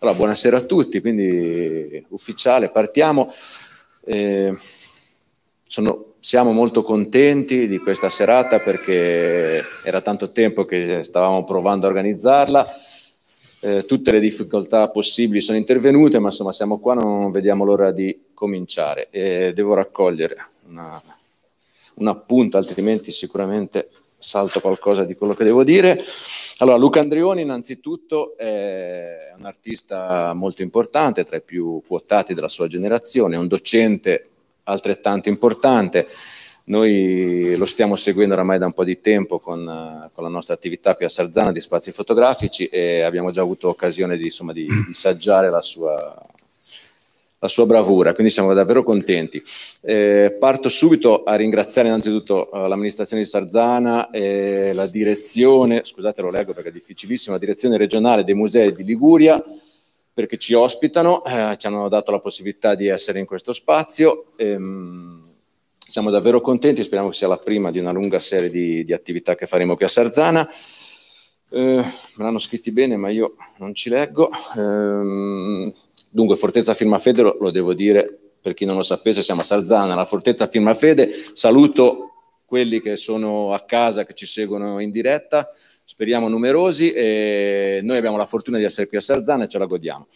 Allora, buonasera a tutti, quindi ufficiale, partiamo. Eh, sono, siamo molto contenti di questa serata perché era tanto tempo che stavamo provando a organizzarla. Eh, tutte le difficoltà possibili sono intervenute, ma insomma siamo qua, non vediamo l'ora di cominciare. Eh, devo raccogliere una, una punta, altrimenti sicuramente salto qualcosa di quello che devo dire. Allora, Luca Andrioni innanzitutto è un artista molto importante, tra i più quotati della sua generazione, è un docente altrettanto importante. Noi lo stiamo seguendo oramai da un po' di tempo con, con la nostra attività qui a Sarzana di spazi fotografici e abbiamo già avuto occasione di, insomma, di, di saggiare la sua, la sua bravura, quindi siamo davvero contenti. Eh, parto subito a ringraziare innanzitutto eh, l'amministrazione di Sarzana, e la direzione, scusate lo leggo perché è difficilissimo, la direzione regionale dei musei di Liguria, perché ci ospitano, eh, ci hanno dato la possibilità di essere in questo spazio. Ehm, siamo davvero contenti, speriamo che sia la prima di una lunga serie di, di attività che faremo qui a Sarzana. Eh, me l'hanno scritti bene, ma io non ci leggo. Ehm, Dunque, Fortezza Firmafede, lo, lo devo dire per chi non lo sapesse, siamo a Sarzana, la Fortezza Firma Fede. Saluto quelli che sono a casa, che ci seguono in diretta, speriamo numerosi. E noi abbiamo la fortuna di essere qui a Sarzana e ce la godiamo.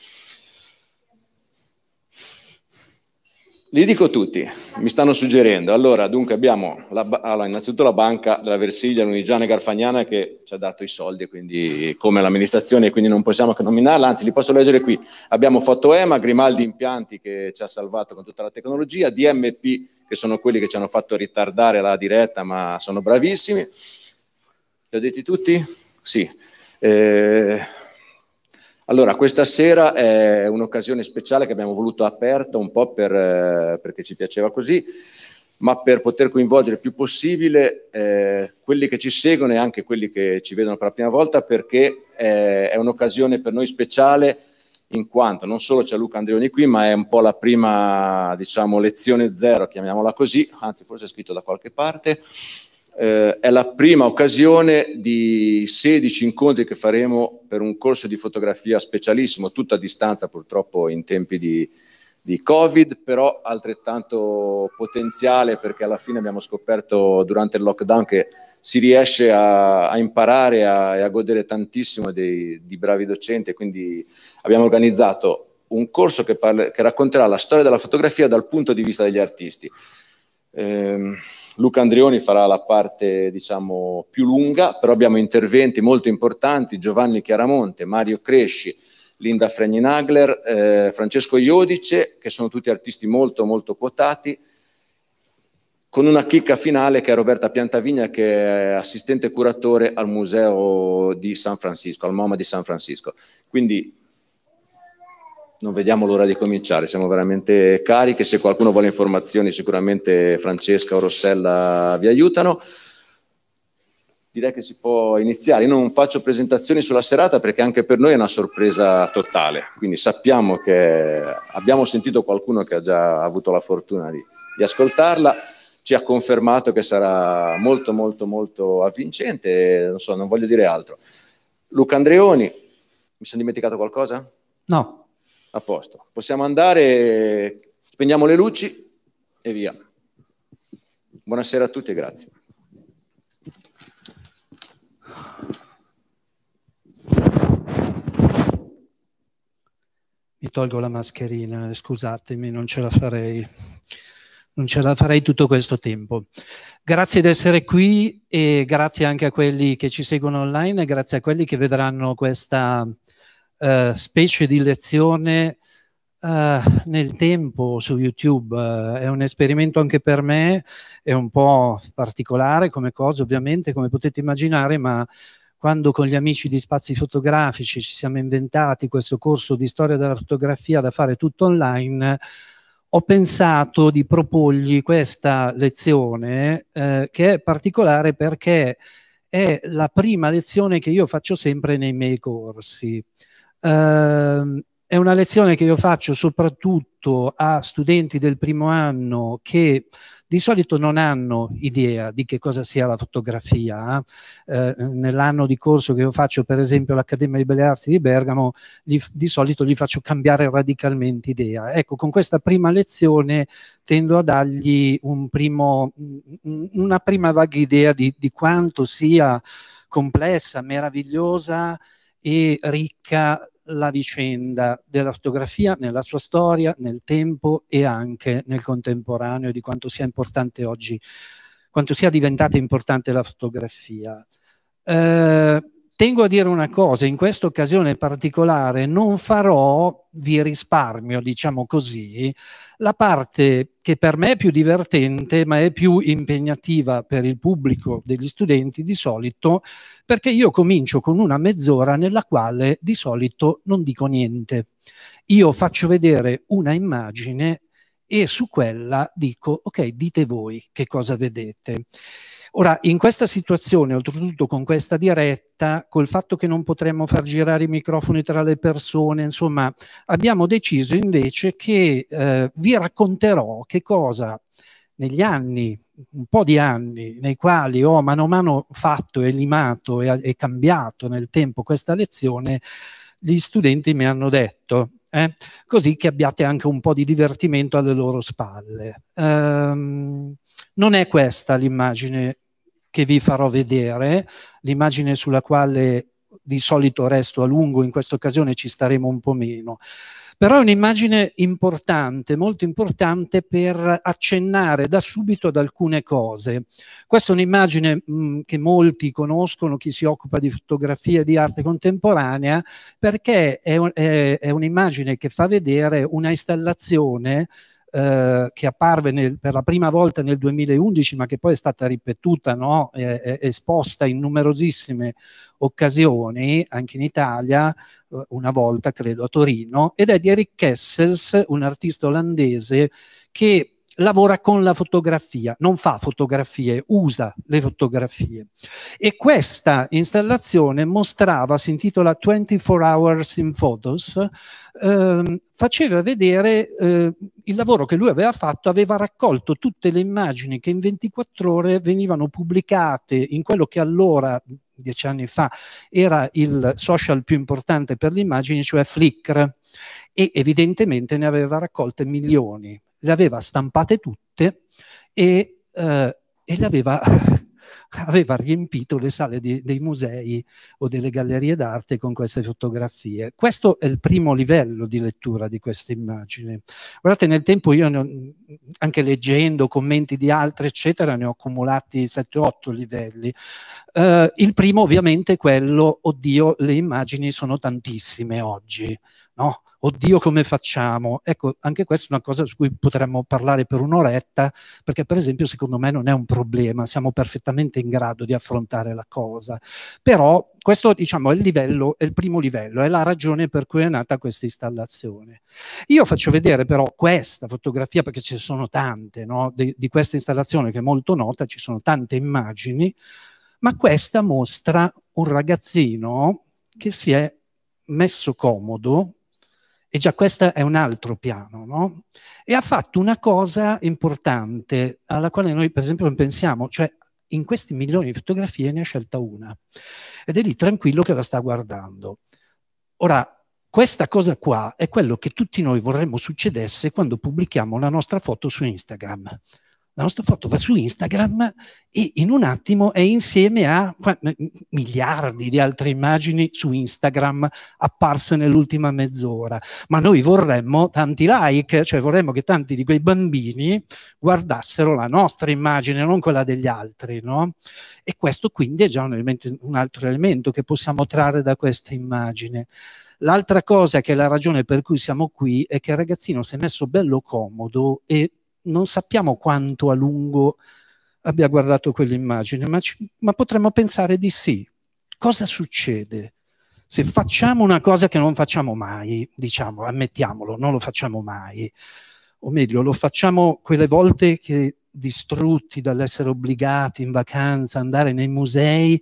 Li dico tutti, mi stanno suggerendo. Allora, dunque abbiamo la, allora, innanzitutto la banca della Versiglia, Lunigiana e Garfagnana che ci ha dato i soldi, quindi come l'amministrazione, quindi non possiamo che nominarla, anzi li posso leggere qui. Abbiamo fatto EMA, Grimaldi Impianti che ci ha salvato con tutta la tecnologia, DMP che sono quelli che ci hanno fatto ritardare la diretta ma sono bravissimi. Li ho detti tutti? Sì. Eh, allora, questa sera è un'occasione speciale che abbiamo voluto aperta un po' per, eh, perché ci piaceva così, ma per poter coinvolgere il più possibile eh, quelli che ci seguono e anche quelli che ci vedono per la prima volta, perché eh, è un'occasione per noi speciale in quanto non solo c'è Luca Andreoni qui, ma è un po' la prima, diciamo, lezione zero, chiamiamola così, anzi forse è scritto da qualche parte, eh, è la prima occasione di 16 incontri che faremo per un corso di fotografia specialissimo, tutto a distanza purtroppo in tempi di, di Covid, però altrettanto potenziale perché alla fine abbiamo scoperto durante il lockdown che si riesce a, a imparare e a, a godere tantissimo dei, di bravi docenti quindi abbiamo organizzato un corso che, parla, che, racconterà la storia della fotografia dal punto di vista degli artisti. Ehm, Luca Andrioni farà la parte diciamo, più lunga, però abbiamo interventi molto importanti, Giovanni Chiaramonte, Mario Cresci, Linda Fregninagler, eh, Francesco Iodice, che sono tutti artisti molto molto quotati, con una chicca finale che è Roberta Piantavigna che è assistente curatore al museo di San Francisco, al MoMA di San Francisco. Quindi non vediamo l'ora di cominciare, siamo veramente carichi, se qualcuno vuole informazioni sicuramente Francesca o Rossella vi aiutano. Direi che si può iniziare, Io non faccio presentazioni sulla serata perché anche per noi è una sorpresa totale, quindi sappiamo che abbiamo sentito qualcuno che ha già avuto la fortuna di, di ascoltarla, ci ha confermato che sarà molto molto molto avvincente, non so, non voglio dire altro. Luca Andreoni, mi sono dimenticato qualcosa? No, a posto. Possiamo andare, spegniamo le luci e via. Buonasera a tutti e grazie. Mi tolgo la mascherina, scusatemi, non ce la farei. Non ce la farei tutto questo tempo. Grazie di essere qui e grazie anche a quelli che ci seguono online e grazie a quelli che vedranno questa, eh, specie di lezione eh, nel tempo su YouTube. Eh, è un esperimento anche per me, è un po' particolare come cosa, ovviamente, come potete immaginare, ma quando con gli amici di spazi fotografici ci siamo inventati questo corso di storia della fotografia da fare tutto online, ho pensato di proporgli questa lezione eh, che è particolare perché è la prima lezione che io faccio sempre nei miei corsi. Eh, è una lezione che io faccio soprattutto a studenti del primo anno che di solito non hanno idea di che cosa sia la fotografia. Eh, eh nell'anno di corso che io faccio, per esempio, all'Accademia di Belle Arti di Bergamo, gli, di solito gli faccio cambiare radicalmente idea. Ecco, con questa prima lezione tendo a dargli un primo, una prima vaga idea di, di quanto sia complessa, meravigliosa e ricca la vicenda della fotografia nella sua storia, nel tempo e anche nel contemporaneo di quanto sia importante oggi, quanto sia diventata importante la fotografia. Eh, Tengo a dire una cosa, in questa occasione particolare non farò, vi risparmio, diciamo così, la parte che per me è più divertente ma è più impegnativa per il pubblico degli studenti di solito, perché io comincio con una mezz'ora nella quale di solito non dico niente. Io faccio vedere una immagine e su quella dico, ok, dite voi che cosa vedete. Ora, in questa situazione, oltretutto con questa diretta, col fatto che non potremmo far girare i microfoni tra le persone, insomma, abbiamo deciso invece che eh, vi racconterò che cosa negli anni, un po' di anni, nei quali ho mano a mano fatto e limato e, e cambiato nel tempo questa lezione, gli studenti mi hanno detto. Eh? così che abbiate anche un po' di divertimento alle loro spalle. Ehm, non è questa l'immagine che vi farò vedere, l'immagine sulla quale di solito resto a lungo, in questa occasione ci staremo un po' meno. Però è un'immagine importante, molto importante per accennare da subito ad alcune cose. Questa è un'immagine mm, che molti conoscono, chi si occupa di fotografia e di arte contemporanea, perché è, è, è un'immagine che fa vedere una installazione eh, che apparve nel, per la prima volta nel 2011 ma che poi è stata ripetuta, no? eh, esposta in numerosissime occasioni anche in Italia, eh, una volta credo a Torino, ed è di Eric Kessels, un artista olandese che lavora con la fotografia, non fa fotografie, usa le fotografie. E questa installazione mostrava, si intitola 24 Hours in Photos, ehm, faceva vedere eh, il lavoro che lui aveva fatto, aveva raccolto tutte le immagini che in 24 ore venivano pubblicate in quello che allora dieci anni fa era il social più importante per le immagini, cioè Flickr, e evidentemente ne aveva raccolte milioni le aveva stampate tutte e, eh, e le aveva, aveva, riempito le sale di, dei musei o delle gallerie d'arte con queste fotografie. Questo è il primo livello di lettura di queste immagini. Guardate, nel tempo io, ho, anche leggendo commenti di altri, eccetera, ne ho accumulati 7-8 livelli. Eh, il primo ovviamente è quello, oddio, le immagini sono tantissime oggi, no? oddio come facciamo? Ecco, anche questa è una cosa su cui potremmo parlare per un'oretta, perché per esempio secondo me non è un problema, siamo perfettamente in grado di affrontare la cosa. Però questo diciamo è il livello, è il primo livello, è la ragione per cui è nata questa installazione. Io faccio vedere però questa fotografia, perché ce ne sono tante, no? di, di questa installazione che è molto nota, ci sono tante immagini, ma questa mostra un ragazzino che si è messo comodo e già questo è un altro piano, no? E ha fatto una cosa importante alla quale noi per esempio non pensiamo, cioè in questi milioni di fotografie ne ha scelta una ed è lì tranquillo che la sta guardando. Ora, questa cosa qua è quello che tutti noi vorremmo succedesse quando pubblichiamo la nostra foto su Instagram la nostra foto va su Instagram e in un attimo è insieme a miliardi di altre immagini su Instagram apparse nell'ultima mezz'ora. Ma noi vorremmo tanti like, cioè vorremmo che tanti di quei bambini guardassero la nostra immagine, non quella degli altri, no? E questo quindi è già un, elemento, un altro elemento che possiamo trarre da questa immagine. L'altra cosa che è la ragione per cui siamo qui è che il ragazzino si è messo bello comodo e non sappiamo quanto a lungo abbia guardato quell'immagine, ma, ma potremmo pensare di sì. Cosa succede? Se facciamo una cosa che non facciamo mai, diciamo, ammettiamolo, non lo facciamo mai, o meglio, lo facciamo quelle volte che distrutti dall'essere obbligati in vacanza, andare nei musei,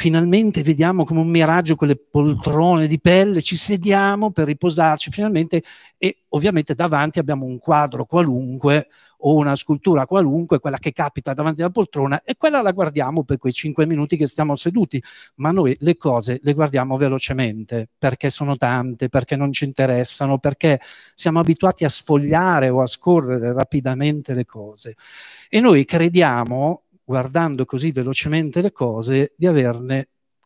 finalmente vediamo come un miraggio quelle poltrone di pelle, ci sediamo per riposarci finalmente e ovviamente davanti abbiamo un quadro qualunque o una scultura qualunque, quella che capita davanti alla poltrona e quella la guardiamo per quei cinque minuti che stiamo seduti, ma noi le cose le guardiamo velocemente perché sono tante, perché non ci interessano, perché siamo abituati a sfogliare o a scorrere rapidamente le cose e noi crediamo guardando così velocemente le cose, di,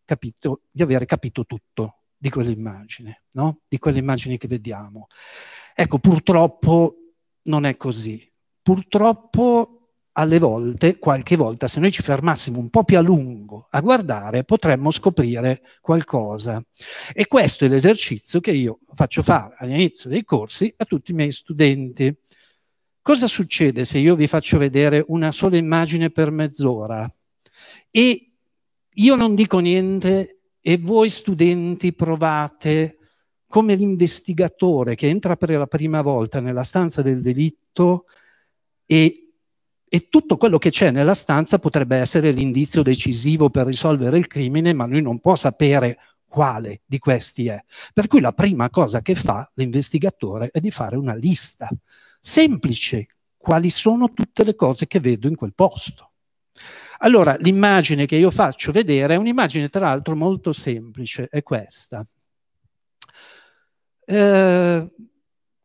capito, di aver capito tutto di quell'immagine, no? di immagini che vediamo. Ecco, purtroppo non è così. Purtroppo alle volte, qualche volta, se noi ci fermassimo un po' più a lungo a guardare, potremmo scoprire qualcosa. E questo è l'esercizio che io faccio fare all'inizio dei corsi a tutti i miei studenti. Cosa succede se io vi faccio vedere una sola immagine per mezz'ora e io non dico niente e voi studenti provate come l'investigatore che entra per la prima volta nella stanza del delitto e, e tutto quello che c'è nella stanza potrebbe essere l'indizio decisivo per risolvere il crimine, ma lui non può sapere quale di questi è. Per cui la prima cosa che fa l'investigatore è di fare una lista semplice quali sono tutte le cose che vedo in quel posto. Allora, l'immagine che io faccio vedere è un'immagine tra l'altro molto semplice, è questa. Eh,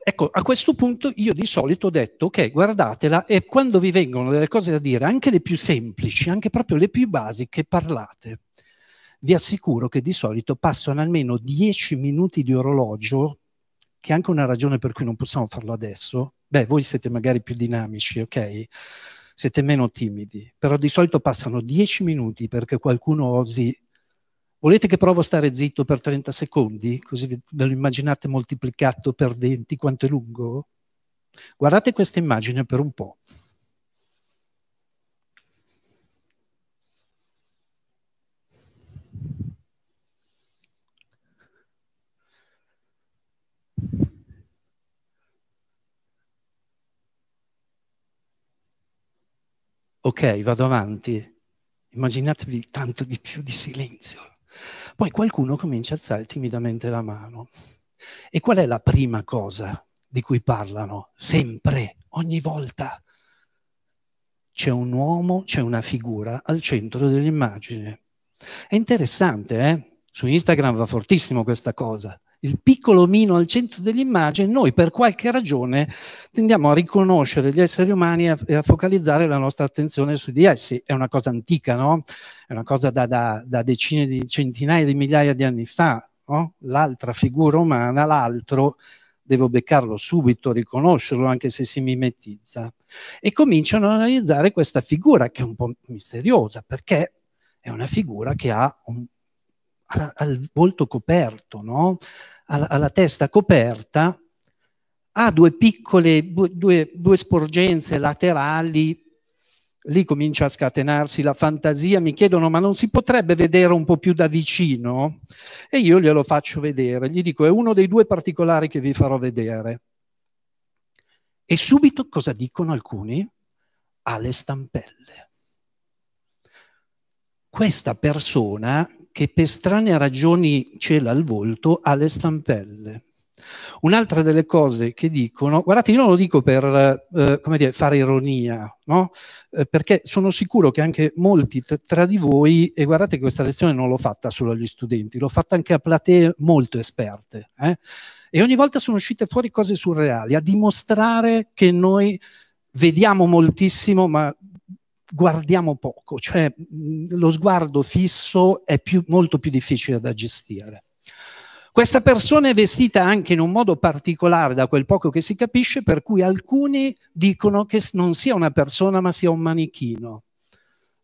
ecco, a questo punto io di solito ho detto, ok, guardatela e quando vi vengono delle cose da dire, anche le più semplici, anche proprio le più basiche, parlate. Vi assicuro che di solito passano almeno 10 minuti di orologio, che è anche una ragione per cui non possiamo farlo adesso, beh, voi siete magari più dinamici, ok? Siete meno timidi, però di solito passano dieci minuti perché qualcuno osi Volete che provo a stare zitto per 30 secondi? Così ve lo immaginate moltiplicato per 20 quanto è lungo? Guardate questa immagine per un po'. ok, vado avanti, immaginatevi tanto di più di silenzio. Poi qualcuno comincia a alzare timidamente la mano. E qual è la prima cosa di cui parlano? Sempre, ogni volta. C'è un uomo, c'è una figura al centro dell'immagine. È interessante, eh? Su Instagram va fortissimo questa cosa il piccolo omino al centro dell'immagine, noi per qualche ragione tendiamo a riconoscere gli esseri umani e a, e a focalizzare la nostra attenzione su di essi. È una cosa antica, no? È una cosa da, da, da decine di centinaia di migliaia di anni fa. No? L'altra figura umana, l'altro, devo beccarlo subito, riconoscerlo anche se si mimetizza. E cominciano ad analizzare questa figura che è un po' misteriosa perché è una figura che ha un alla, al volto coperto, no? alla, alla, testa coperta, ha due piccole, due, due sporgenze laterali lì comincia a scatenarsi la fantasia, mi chiedono ma non si potrebbe vedere un po' più da vicino? E io glielo faccio vedere, gli dico è uno dei due particolari che vi farò vedere. E subito cosa dicono alcuni? Ha le stampelle. Questa persona che per strane ragioni cela il volto ha le stampelle. Un'altra delle cose che dicono, guardate, io non lo dico per eh, dire, fare ironia, no? eh, perché sono sicuro che anche molti tra di voi, e guardate che questa lezione non l'ho fatta solo agli studenti, l'ho fatta anche a platee molto esperte, eh? e ogni volta sono uscite fuori cose surreali, a dimostrare che noi vediamo moltissimo, ma guardiamo poco, cioè lo sguardo fisso è più, molto più difficile da gestire. Questa persona è vestita anche in un modo particolare, da quel poco che si capisce, per cui alcuni dicono che non sia una persona ma sia un manichino.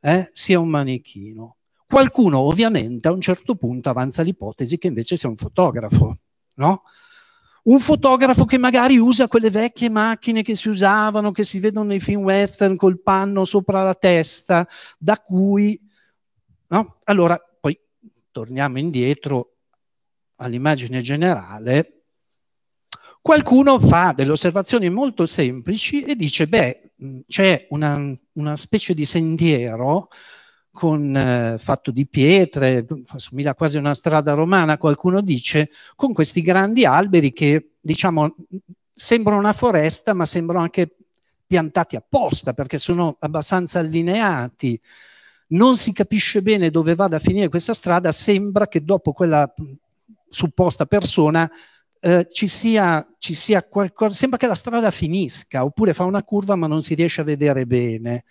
Eh? Sia un manichino. Qualcuno ovviamente a un certo punto avanza l'ipotesi che invece sia un fotografo, no? un fotografo che magari usa quelle vecchie macchine che si usavano, che si vedono nei film western col panno sopra la testa, da cui... No? Allora, poi torniamo indietro all'immagine generale. Qualcuno fa delle osservazioni molto semplici e dice, beh, c'è una, una specie di sentiero con, eh, fatto di pietre, assomiglia quasi a una strada romana, qualcuno dice, con questi grandi alberi che diciamo sembrano una foresta ma sembrano anche piantati apposta perché sono abbastanza allineati. Non si capisce bene dove vada a finire questa strada, sembra che dopo quella supposta persona eh, ci sia, ci sia qualcosa, sembra che la strada finisca oppure fa una curva ma non si riesce a vedere bene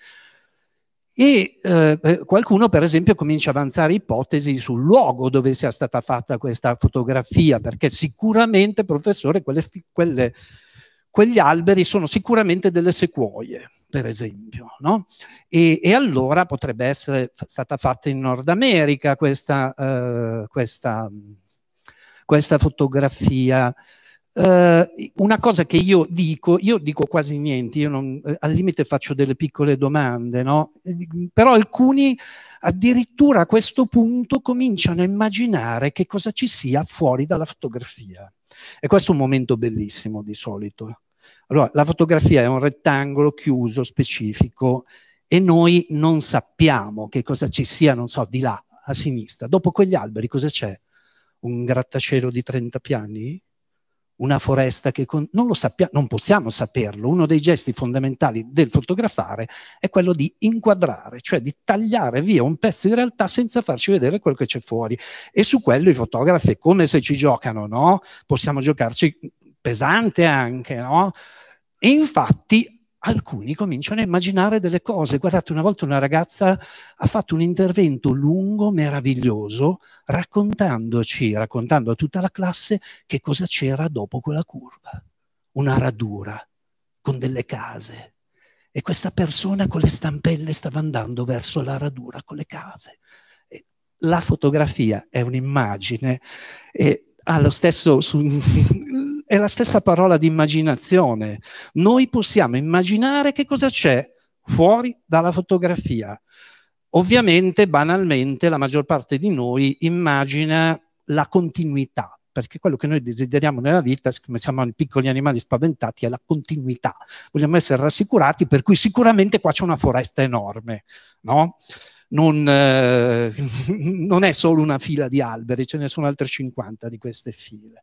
e eh, eh, qualcuno per esempio comincia ad avanzare ipotesi sul luogo dove sia stata fatta questa fotografia, perché sicuramente, professore, quelle, quelle, quegli alberi sono sicuramente delle sequoie, per esempio, no? e, e, allora potrebbe essere stata fatta in Nord America questa, eh, questa, questa fotografia eh, una cosa che io dico, io dico quasi niente, io non, eh, al limite faccio delle piccole domande, no? però alcuni addirittura a questo punto cominciano a immaginare che cosa ci sia fuori dalla fotografia. E questo è un momento bellissimo di solito. Allora, la fotografia è un rettangolo chiuso, specifico, e noi non sappiamo che cosa ci sia, non so, di là, a sinistra. Dopo quegli alberi cosa c'è? Un grattacielo di 30 piani? una foresta che con... non lo sappiamo, non possiamo saperlo. Uno dei gesti fondamentali del fotografare è quello di inquadrare, cioè di tagliare via un pezzo di realtà senza farci vedere quello che c'è fuori. E su quello i fotografi come se ci giocano, no? Possiamo giocarci pesante anche, no? E infatti alcuni cominciano a immaginare delle cose. Guardate, una volta una ragazza ha fatto un intervento lungo, meraviglioso, raccontandoci, raccontando a tutta la classe che cosa c'era dopo quella curva. Una radura con delle case. E questa persona con le stampelle stava andando verso la radura con le case. E la fotografia è un'immagine e ha lo stesso... Su, è la stessa parola di immaginazione. Noi possiamo immaginare che cosa c'è fuori dalla fotografia. Ovviamente, banalmente, la maggior parte di noi immagina la continuità, perché quello che noi desideriamo nella vita, siccome siamo piccoli animali spaventati, è la continuità. Vogliamo essere rassicurati, per cui sicuramente qua c'è una foresta enorme, no? non, eh, non, è solo una fila di alberi, ce ne sono altre 50 di queste file.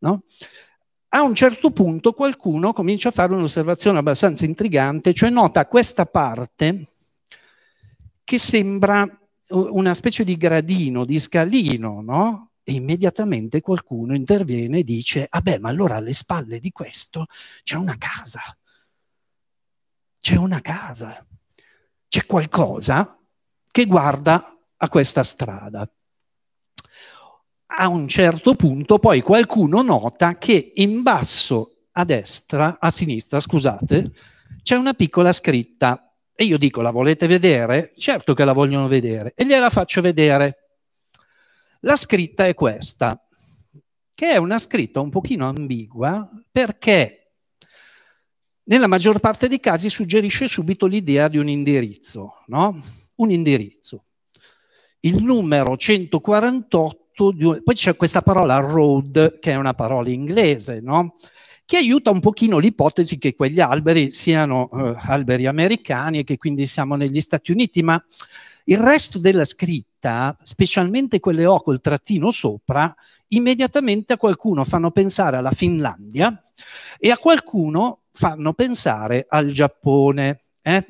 No? a un certo punto qualcuno comincia a fare un'osservazione abbastanza intrigante, cioè nota questa parte che sembra una specie di gradino, di scalino, no? E immediatamente qualcuno interviene e dice, ah beh, ma allora alle spalle di questo c'è una casa, c'è una casa, c'è qualcosa che guarda a questa strada a un certo punto poi qualcuno nota che in basso a destra, a sinistra, scusate, c'è una piccola scritta e io dico la volete vedere? Certo che la vogliono vedere e gliela faccio vedere. La scritta è questa, che è una scritta un pochino ambigua perché nella maggior parte dei casi suggerisce subito l'idea di un indirizzo, no? Un indirizzo. Il numero 148 prodotto Poi c'è questa parola road, che è una parola inglese, no? che aiuta un pochino l'ipotesi che quegli alberi siano eh, alberi americani e che quindi siamo negli Stati Uniti, ma il resto della scritta, specialmente quelle O col trattino sopra, immediatamente a qualcuno fanno pensare alla Finlandia e a qualcuno fanno pensare al Giappone. Eh?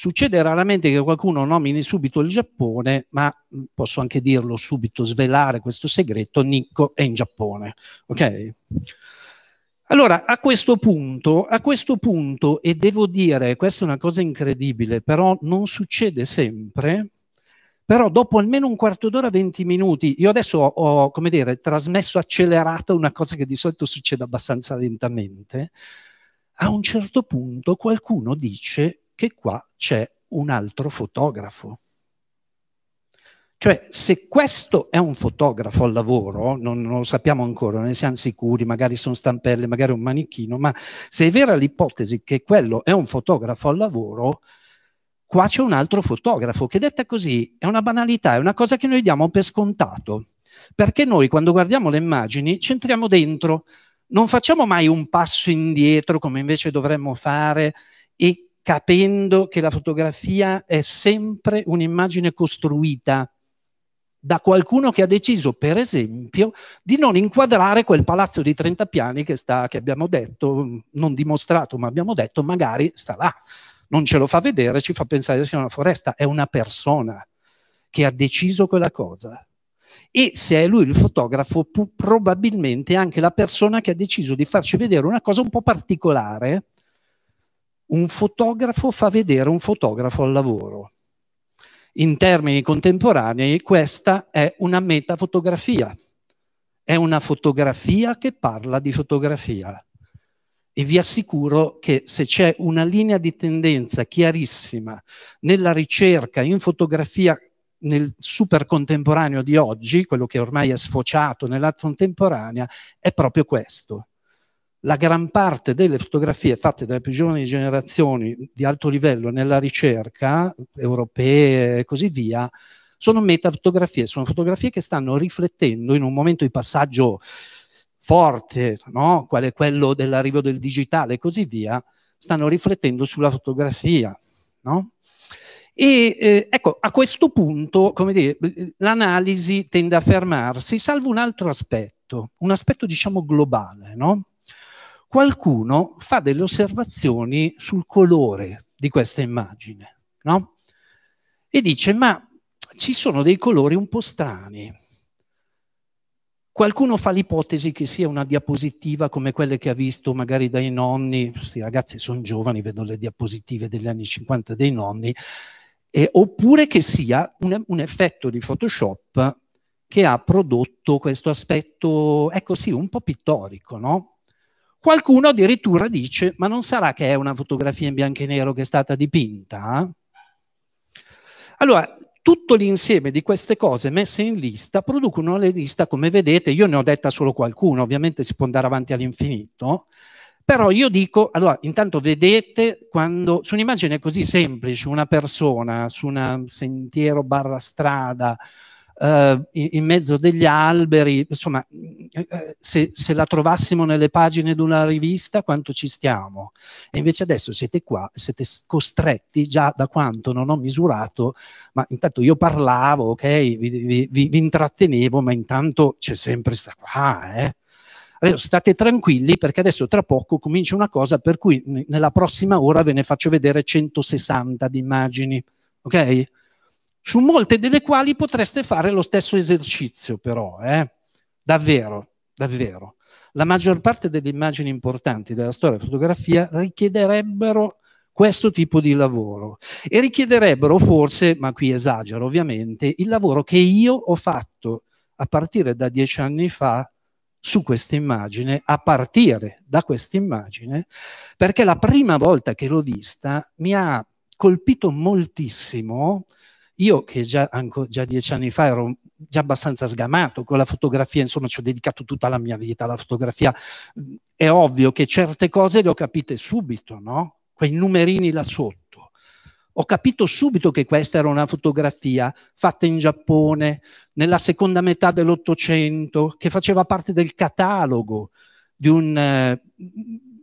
Succede raramente che qualcuno nomini subito il Giappone, ma mm, posso anche dirlo subito, svelare questo segreto, Nicco è in Giappone. Ok? Allora, a questo punto, a questo punto, e devo dire, questa è una cosa incredibile, però non succede sempre, però dopo almeno un quarto d'ora, 20 minuti, io adesso ho, come dire, trasmesso accelerata una cosa che di solito succede abbastanza lentamente, a un certo punto qualcuno dice che qua c'è un altro fotografo. Cioè, se questo è un fotografo al lavoro, non, non, lo sappiamo ancora, ne siamo sicuri, magari sono stampelle, magari un manichino, ma se è vera l'ipotesi che quello è un fotografo al lavoro, qua c'è un altro fotografo, che detta così è una banalità, è una cosa che noi diamo per scontato, perché noi quando guardiamo le immagini ci entriamo dentro, non facciamo mai un passo indietro come invece dovremmo fare e capendo che la fotografia è sempre un'immagine costruita da qualcuno che ha deciso, per esempio, di non inquadrare quel palazzo di 30 piani che, sta, che abbiamo detto, non dimostrato, ma abbiamo detto, magari sta là. Non ce lo fa vedere, ci fa pensare che sia una foresta, è una persona che ha deciso quella cosa. E se è lui il fotografo, probabilmente è anche la persona che ha deciso di farci vedere una cosa un po' particolare, un fotografo fa vedere un fotografo al lavoro. In termini contemporanei questa è una metafotografia, è una fotografia che parla di fotografia. E vi assicuro che se c'è una linea di tendenza chiarissima nella ricerca in fotografia nel super contemporaneo di oggi, quello che ormai è sfociato nell'arte contemporanea, è proprio questo la gran parte delle fotografie fatte dalle più giovani generazioni di alto livello nella ricerca europee e così via, sono metafotografie, sono fotografie che stanno riflettendo in un momento di passaggio forte, no? qual è quello dell'arrivo del digitale e così via, stanno riflettendo sulla fotografia. No? E eh, ecco, a questo punto, come dire, l'analisi tende a fermarsi, salvo un altro aspetto, un aspetto diciamo globale, no? qualcuno fa delle osservazioni sul colore di questa immagine, no? E dice, ma ci sono dei colori un po' strani. Qualcuno fa l'ipotesi che sia una diapositiva come quelle che ha visto magari dai nonni, questi ragazzi sono giovani, vedono le diapositive degli anni 50 dei nonni, eh, oppure che sia un, un effetto di Photoshop che ha prodotto questo aspetto, ecco sì, un po' pittorico, no? Qualcuno addirittura dice, ma non sarà che è una fotografia in bianco e nero che è stata dipinta? Allora, tutto l'insieme di queste cose messe in lista producono le lista, come vedete, io ne ho detta solo qualcuno, ovviamente si può andare avanti all'infinito, però io dico, allora, intanto vedete quando, su un'immagine così semplice, una persona su un sentiero barra strada, eh, in mezzo degli alberi, insomma, eh, eh, se, se, la trovassimo nelle pagine di una rivista, quanto ci stiamo? E invece adesso siete qua, siete costretti già da quanto non ho misurato, ma intanto io parlavo, ok, vi, vi, vi intrattenevo, ma intanto c'è sempre sta qua, eh? Adesso state tranquilli perché adesso tra poco comincia una cosa per cui nella prossima ora ve ne faccio vedere 160 di immagini, ok? su molte delle quali potreste fare lo stesso esercizio però, eh? davvero, davvero. La maggior parte delle immagini importanti della storia della fotografia richiederebbero questo tipo di lavoro e richiederebbero forse, ma qui esagero ovviamente, il lavoro che io ho fatto a partire da dieci anni fa su questa immagine, a partire da questa immagine, perché la prima volta che l'ho vista mi ha colpito moltissimo io che già, già dieci anni fa ero già abbastanza sgamato con la fotografia, insomma ci ho dedicato tutta la mia vita alla fotografia, è ovvio che certe cose le ho capite subito, no? Quei numerini là sotto ho capito subito che questa era una fotografia fatta in Giappone nella seconda metà dell'Ottocento, che faceva parte del catalogo di un, eh,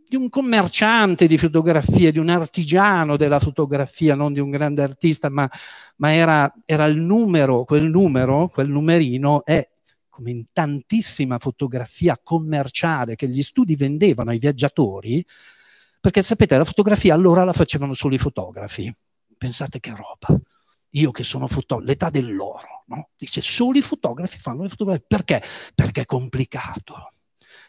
di un commerciante di fotografie, di un artigiano della fotografia, non di un grande artista, ma, ma era, era, il numero, quel numero, quel numerino è come in tantissima fotografia commerciale che gli studi vendevano ai viaggiatori, perché sapete, la fotografia allora la facevano solo i fotografi. Pensate che roba. Io che sono fotografo, l'età dell'oro, no? Dice solo i fotografi fanno le fotografie. Perché? Perché è complicato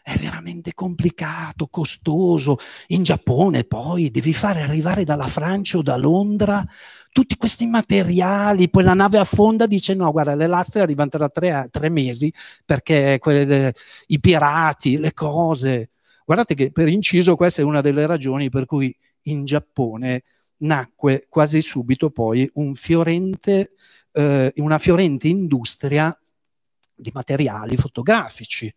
è veramente complicato, costoso. In Giappone poi devi fare arrivare dalla Francia o da Londra tutti questi materiali, poi la nave affonda dice no, guarda, le lastre arrivano tra tre, tre mesi perché quelle, i pirati, le cose. Guardate che per inciso questa è una delle ragioni per cui in Giappone nacque quasi subito poi un fiorente, eh, una fiorente industria di materiali fotografici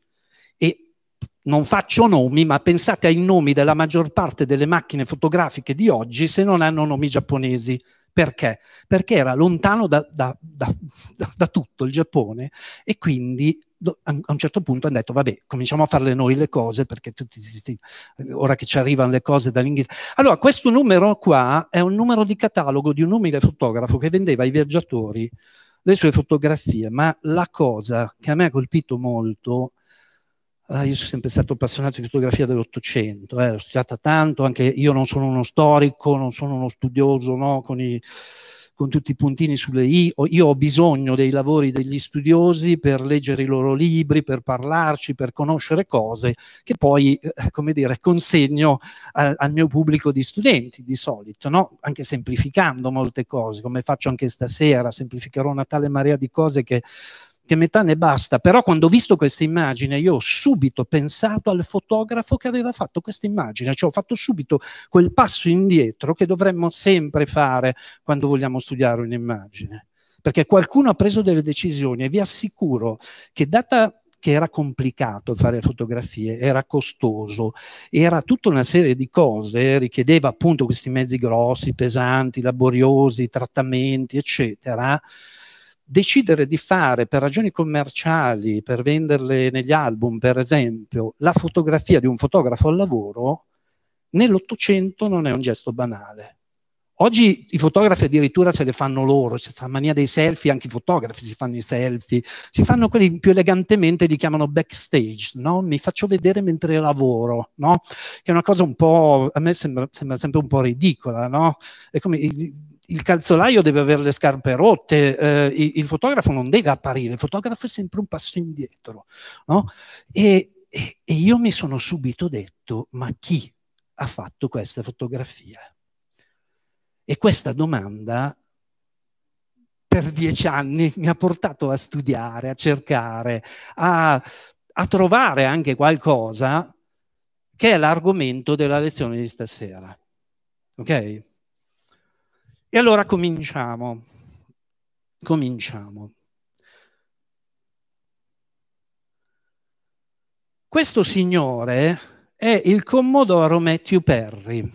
non faccio nomi, ma pensate ai nomi della maggior parte delle macchine fotografiche di oggi se non hanno nomi giapponesi. Perché? Perché era lontano da, da, da, da tutto il Giappone e quindi a un certo punto hanno detto vabbè cominciamo a farle noi le cose perché tutti, ora che ci arrivano le cose dall'Inghilterra allora questo numero qua è un numero di catalogo di un umile fotografo che vendeva ai viaggiatori le sue fotografie ma la cosa che a me ha colpito molto Uh, io sono sempre stato appassionato di fotografia dell'Ottocento, eh, l'ho studiata tanto, anche io non sono uno storico, non sono uno studioso no, con, i, con, tutti i puntini sulle i, io ho bisogno dei lavori degli studiosi per leggere i loro libri, per parlarci, per conoscere cose che poi, eh, come dire, consegno a, al mio pubblico di studenti di solito, no? anche semplificando molte cose, come faccio anche stasera, semplificherò una tale marea di cose che che metà ne basta, però quando ho visto questa immagine io ho subito pensato al fotografo che aveva fatto questa immagine, cioè ho fatto subito quel passo indietro che dovremmo sempre fare quando vogliamo studiare un'immagine, perché qualcuno ha preso delle decisioni e vi assicuro che data che era complicato fare fotografie, era costoso, era tutta una serie di cose, richiedeva appunto questi mezzi grossi, pesanti, laboriosi, trattamenti, eccetera decidere di fare per ragioni commerciali, per venderle negli album, per esempio, la fotografia di un fotografo al lavoro, nell'Ottocento non è un gesto banale. Oggi i fotografi addirittura ce le fanno loro, c'è la mania dei selfie, anche i fotografi si fanno i selfie, si fanno quelli più elegantemente, li chiamano backstage, no? mi faccio vedere mentre lavoro, no? che è una cosa un po', a me sembra, sembra sempre un po' ridicola, no? è come il calzolaio deve avere le scarpe rotte, eh, il, il, fotografo non deve apparire, il fotografo è sempre un passo indietro. No? E, e, e io mi sono subito detto, ma chi ha fatto questa fotografia? E questa domanda per dieci anni mi ha portato a studiare, a cercare, a, a trovare anche qualcosa che è l'argomento della lezione di stasera. Ok? E allora cominciamo. Cominciamo. Questo signore è il Commodoro Matthew Perry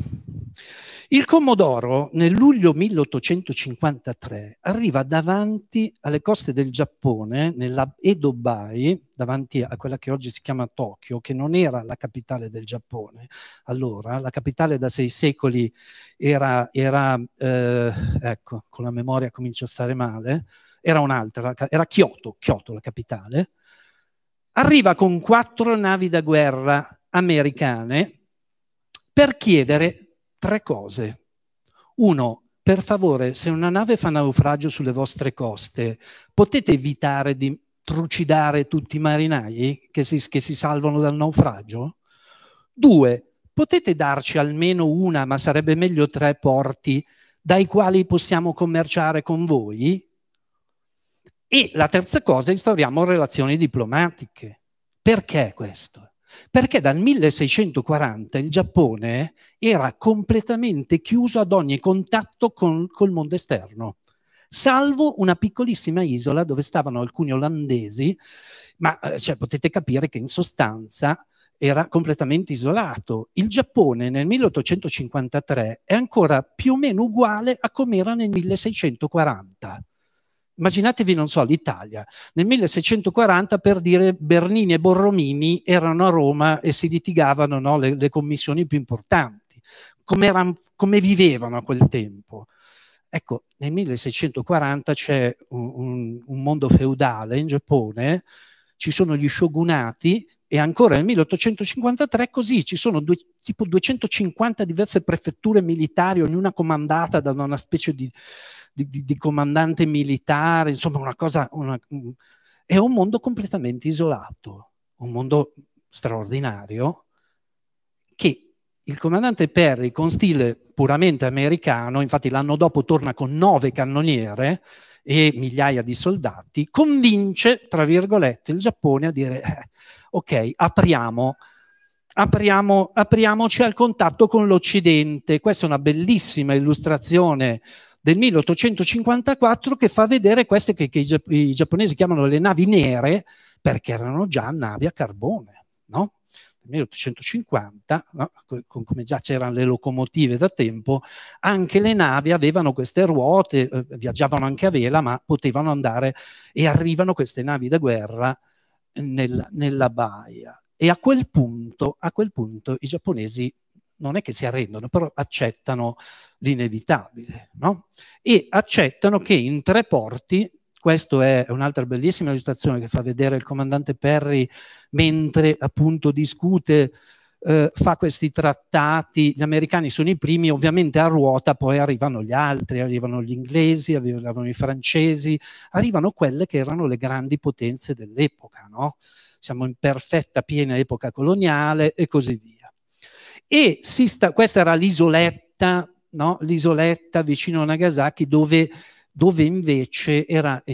il Comodoro nel luglio 1853 arriva davanti alle coste del Giappone, nella Edo Bay, davanti a quella che oggi si chiama Tokyo, che non era la capitale del Giappone allora, la capitale da sei secoli era, era eh, ecco, con la memoria comincia a stare male, era un'altra, era Kyoto, Kyoto la capitale, arriva con quattro navi da guerra americane per chiedere tre cose. Uno, per favore, se una nave fa naufragio sulle vostre coste, potete evitare di trucidare tutti i marinai che si, che si salvano dal naufragio? Due, potete darci almeno una, ma sarebbe meglio tre porti dai quali possiamo commerciare con voi? E la terza cosa, instauriamo relazioni diplomatiche. Perché questo? Perché dal 1640 il Giappone era completamente chiuso ad ogni contatto con, col mondo esterno, salvo una piccolissima isola dove stavano alcuni olandesi, ma eh, cioè, potete capire che in sostanza era completamente isolato. Il Giappone nel 1853 è ancora più o meno uguale a come era nel 1640 Immaginatevi, non so, l'Italia. Nel 1640, per dire, Bernini e Borromini erano a Roma e si litigavano no, le, le, commissioni più importanti. Come, eran, come, vivevano a quel tempo? Ecco, nel 1640 c'è un, un, mondo feudale in Giappone, ci sono gli shogunati e ancora nel 1853 così ci sono due, tipo 250 diverse prefetture militari, ognuna comandata da una specie di di, di, di comandante militare, insomma una cosa... Una, mm, è un mondo completamente isolato, un mondo straordinario che il comandante Perry con stile puramente americano, infatti l'anno dopo torna con nove cannoniere e migliaia di soldati, convince, tra virgolette, il Giappone a dire eh, ok, apriamo, apriamo, apriamoci al contatto con l'Occidente. Questa è una bellissima illustrazione del 1854 che fa vedere queste che, che i, i, giapponesi chiamano le navi nere perché erano già navi a carbone, no? Nel 1850, no? come già c'erano le locomotive da tempo, anche le navi avevano queste ruote, eh, viaggiavano anche a vela, ma potevano andare e arrivano queste navi da guerra nel, nella baia. E a quel punto, a quel punto i giapponesi non è che si arrendono, però accettano l'inevitabile, no? E accettano che in tre porti, questa è un'altra bellissima citazione che fa vedere il comandante Perry mentre appunto discute, eh, fa questi trattati, gli americani sono i primi, ovviamente a ruota poi arrivano gli altri, arrivano gli inglesi, arrivano i francesi, arrivano quelle che erano le grandi potenze dell'epoca, no? Siamo in perfetta piena epoca coloniale e così via e sta, questa era l'isoletta, no? l'isoletta vicino a Nagasaki dove, dove invece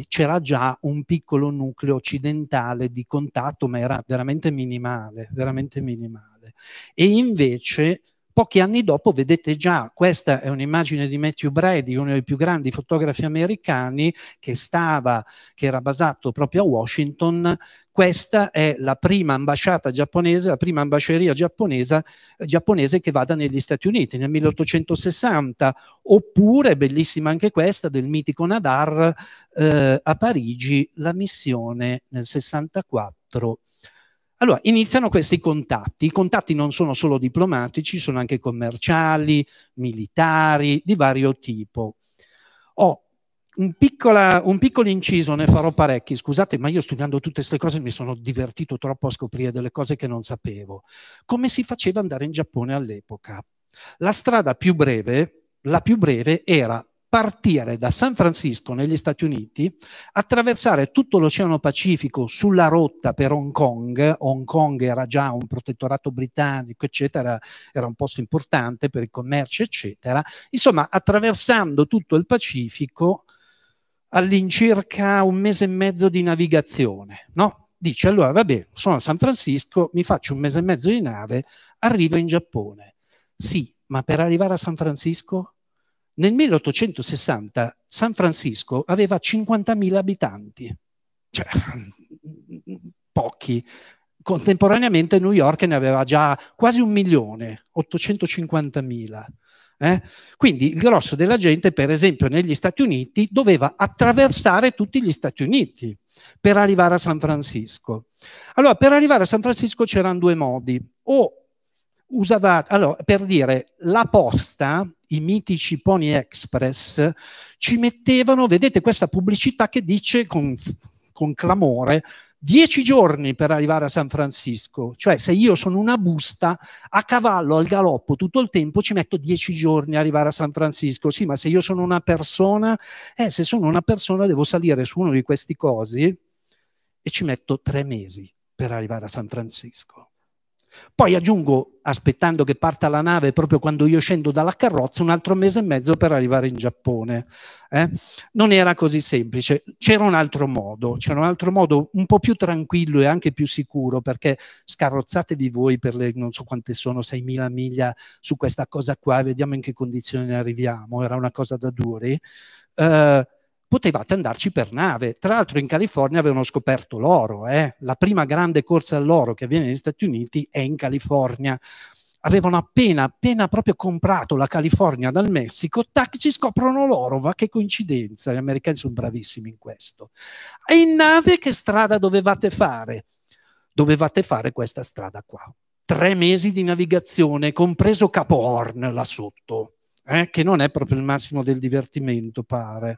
c'era già un piccolo nucleo occidentale di contatto, ma era veramente minimale, veramente minimale. E invece Pochi anni dopo vedete già, questa è un'immagine di Matthew Brady, uno dei più grandi fotografi americani che stava, che era basato proprio a Washington. Questa è la prima ambasciata giapponese, la prima ambasceria giapponese, giapponese che vada negli Stati Uniti nel 1860, oppure, bellissima anche questa, del mitico Nadar eh, a Parigi, la missione nel 64 allora, iniziano questi contatti. I contatti non sono solo diplomatici, sono anche commerciali, militari, di vario tipo. Oh, un, un, piccolo inciso, ne farò parecchi, scusate, ma io studiando tutte queste cose mi sono divertito troppo a scoprire delle cose che non sapevo. Come si faceva andare in Giappone all'epoca? La strada più breve, la più breve era partire da San Francisco negli Stati Uniti, attraversare tutto l'Oceano Pacifico sulla rotta per Hong Kong, Hong Kong era già un protettorato britannico, eccetera, era un posto importante per il commercio, eccetera, insomma attraversando tutto il Pacifico all'incirca un mese e mezzo di navigazione, no? Dice allora, vabbè, sono a San Francisco, mi faccio un mese e mezzo di nave, arrivo in Giappone. Sì, ma per arrivare a San Francisco nel 1860 San Francisco aveva 50.000 abitanti, cioè pochi. Contemporaneamente New York ne aveva già quasi un milione, 850.000. Eh? Quindi il grosso della gente, per esempio negli Stati Uniti, doveva attraversare tutti gli Stati Uniti per arrivare a San Francisco. Allora, per arrivare a San Francisco c'erano due modi. O usavate, allora, per dire, la posta i mitici Pony Express, ci mettevano, vedete questa pubblicità che dice con, con clamore, dieci giorni per arrivare a San Francisco, cioè se io sono una busta a cavallo al galoppo tutto il tempo ci metto dieci giorni a arrivare a San Francisco, sì ma se io sono una persona, eh se sono una persona devo salire su uno di questi cosi e ci metto tre mesi per arrivare a San Francisco. Poi aggiungo, aspettando che parta la nave proprio quando io scendo dalla carrozza, un altro mese e mezzo per arrivare in Giappone. Eh? Non era così semplice, c'era un altro modo, c'era un altro modo un po' più tranquillo e anche più sicuro, perché scarrozzatevi voi per le non so quante sono, 6.000 miglia su questa cosa qua, vediamo in che condizioni arriviamo, era una cosa da duri. Eh, potevate andarci per nave. Tra l'altro in California avevano scoperto l'oro, eh? la prima grande corsa all'oro che avviene negli Stati Uniti è in California. Avevano appena, appena proprio comprato la California dal Messico, tac, ci scoprono l'oro, va che coincidenza, gli americani sono bravissimi in questo. E in nave che strada dovevate fare? Dovevate fare questa strada qua. Tre mesi di navigazione, compreso Capo Horn là sotto, eh? che non è proprio il massimo del divertimento, pare.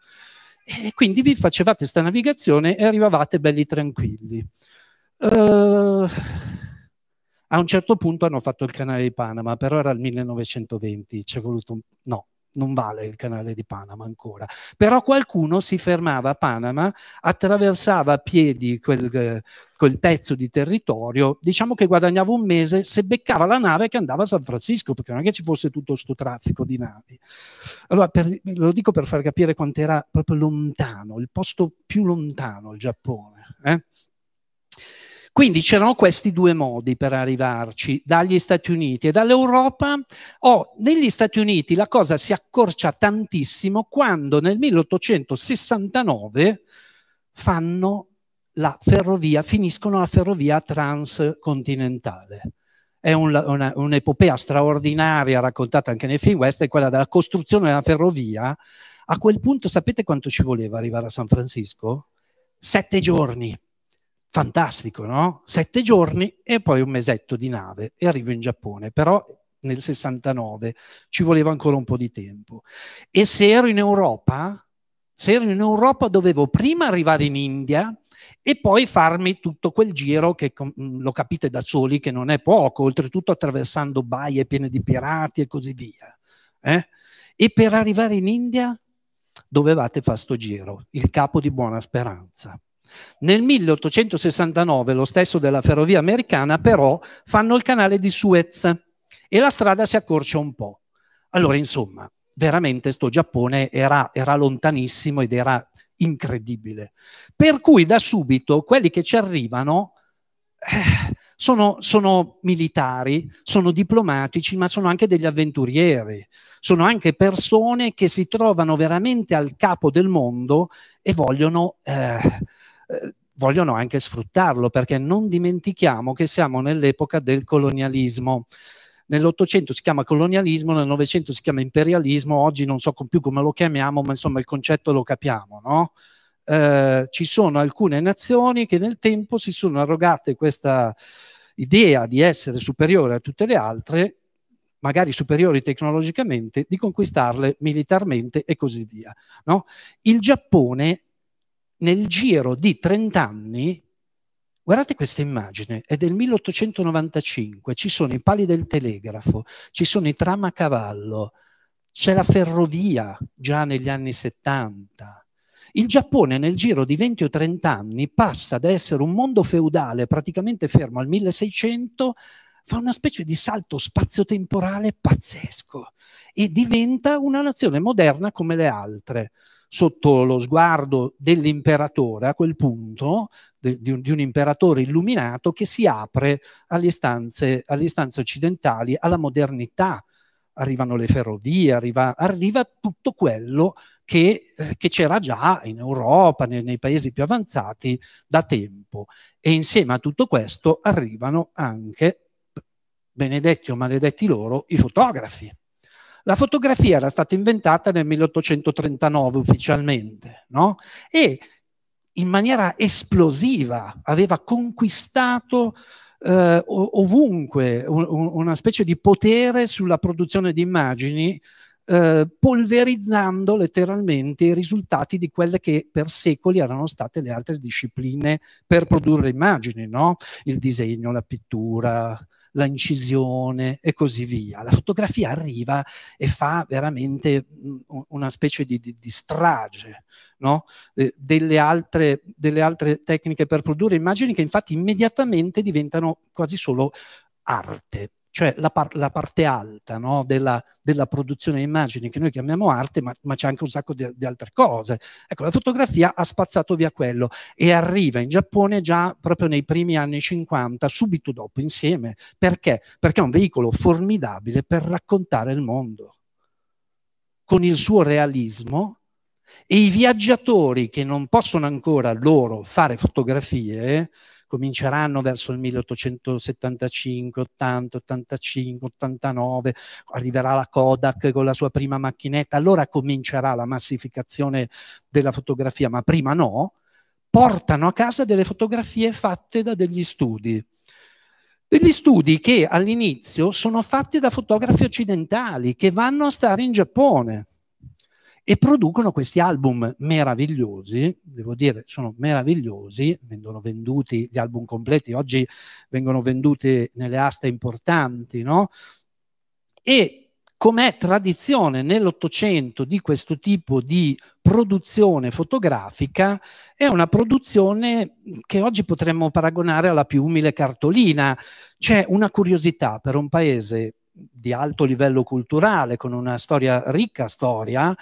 E quindi vi facevate questa navigazione e arrivavate belli tranquilli. Uh, a un certo punto hanno fatto il canale di Panama, però era il 1920, ci è voluto... Un... no, non vale il canale di Panama ancora, però qualcuno si fermava a Panama, attraversava a piedi quel, quel, pezzo di territorio, diciamo che guadagnava un mese se beccava la nave che andava a San Francisco, perché non è che ci fosse tutto questo traffico di navi. Allora, per, lo dico per far capire quanto era proprio lontano, il posto più lontano, il Giappone. Eh? Quindi c'erano questi due modi per arrivarci dagli Stati Uniti e dall'Europa. Oh, negli Stati Uniti la cosa si accorcia tantissimo quando nel 1869 fanno la ferrovia, finiscono la ferrovia transcontinentale. È un'epopea straordinaria raccontata anche nel film West, è quella della costruzione della ferrovia. A quel punto sapete quanto ci voleva arrivare a San Francisco? Sette giorni fantastico, no? Sette giorni e poi un mesetto di nave e arrivo in Giappone, però nel 69 ci voleva ancora un po' di tempo. E se ero in Europa, se ero in Europa dovevo prima arrivare in India e poi farmi tutto quel giro che lo capite da soli che non è poco, oltretutto attraversando baie piene di pirati e così via. Eh? E per arrivare in India dovevate fare sto giro, il capo di Buona Speranza. Nel 1869 lo stesso della ferrovia americana però fanno il canale di Suez e la strada si accorcia un po'. Allora insomma, veramente sto Giappone era, era lontanissimo ed era incredibile. Per cui da subito quelli che ci arrivano eh, sono, sono, militari, sono diplomatici, ma sono anche degli avventurieri, sono anche persone che si trovano veramente al capo del mondo e vogliono eh, eh, vogliono anche sfruttarlo perché non dimentichiamo che siamo nell'epoca del colonialismo. Nell'Ottocento si chiama colonialismo, nel Novecento si chiama imperialismo, oggi non so più come lo chiamiamo, ma insomma il concetto lo capiamo, no? Eh, ci sono alcune nazioni che nel tempo si sono arrogate questa idea di essere superiore a tutte le altre, magari superiori tecnologicamente, di conquistarle militarmente e così via. No? Il Giappone nel giro di 30 anni, guardate questa immagine, è del 1895, ci sono i pali del telegrafo, ci sono i tram a cavallo, c'è la ferrovia già negli anni 70. Il Giappone nel giro di 20 o 30 anni passa da essere un mondo feudale praticamente fermo al 1600, fa una specie di salto spazio-temporale pazzesco e diventa una nazione moderna come le altre sotto lo sguardo dell'imperatore, a quel punto, de, di, un, di, un, imperatore illuminato che si apre alle stanze, alle istanze occidentali, alla modernità. Arrivano le ferrovie, arriva, arriva tutto quello che, eh, che c'era già in Europa, nei, nei paesi più avanzati da tempo. E insieme a tutto questo arrivano anche, benedetti o maledetti loro, i fotografi la fotografia era stata inventata nel 1839 ufficialmente, no? E in maniera esplosiva aveva conquistato eh, ovunque una specie di potere sulla produzione di immagini eh, polverizzando letteralmente i risultati di quelle che per secoli erano state le altre discipline per produrre immagini, no? il disegno, la pittura, la incisione e così via. La fotografia arriva e fa veramente una specie di, di, di strage no? eh, delle, altre, delle altre tecniche per produrre immagini che infatti immediatamente diventano quasi solo arte cioè la, par- la parte alta no? della, della, produzione di immagini che noi chiamiamo arte, ma, ma c'è anche un sacco di, di, altre cose. Ecco, la fotografia ha spazzato via quello e arriva in Giappone già proprio nei primi anni 50, subito dopo, insieme. Perché? Perché è un veicolo formidabile per raccontare il mondo con il suo realismo e i viaggiatori che non possono ancora loro fare fotografie cominceranno verso il 1875, 80, 85, 89, arriverà la Kodak con la sua prima macchinetta, allora comincerà la massificazione della fotografia, ma prima no, portano a casa delle fotografie fatte da degli studi. Degli studi che all'inizio sono fatti da fotografi occidentali che vanno a stare in Giappone e producono questi album meravigliosi, devo dire sono meravigliosi, vengono venduti gli album completi, oggi vengono venduti nelle aste importanti, no? E com'è tradizione nell'Ottocento di questo tipo di produzione fotografica, è una produzione che oggi potremmo paragonare alla più umile cartolina. C'è una curiosità per un paese di alto livello culturale, con una storia ricca storia,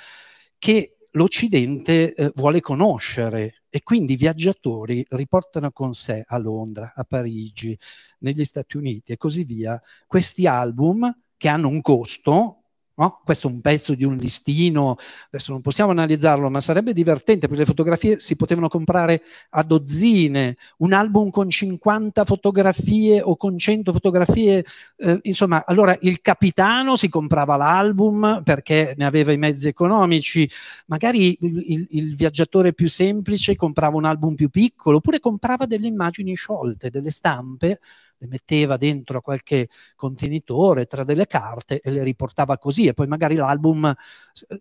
che l'Occidente eh, vuole conoscere e quindi i viaggiatori riportano con sé a Londra, a Parigi, negli Stati Uniti e così via questi album che hanno un costo No? Questo è un pezzo di un listino, adesso non possiamo analizzarlo, ma sarebbe divertente perché le fotografie si potevano comprare a dozzine, un album con 50 fotografie o con 100 fotografie, eh, insomma, allora il capitano si comprava l'album perché ne aveva i mezzi economici, magari il, il, il viaggiatore più semplice comprava un album più piccolo, oppure comprava delle immagini sciolte, delle stampe le metteva dentro qualche contenitore tra delle carte e le riportava così e poi magari l'album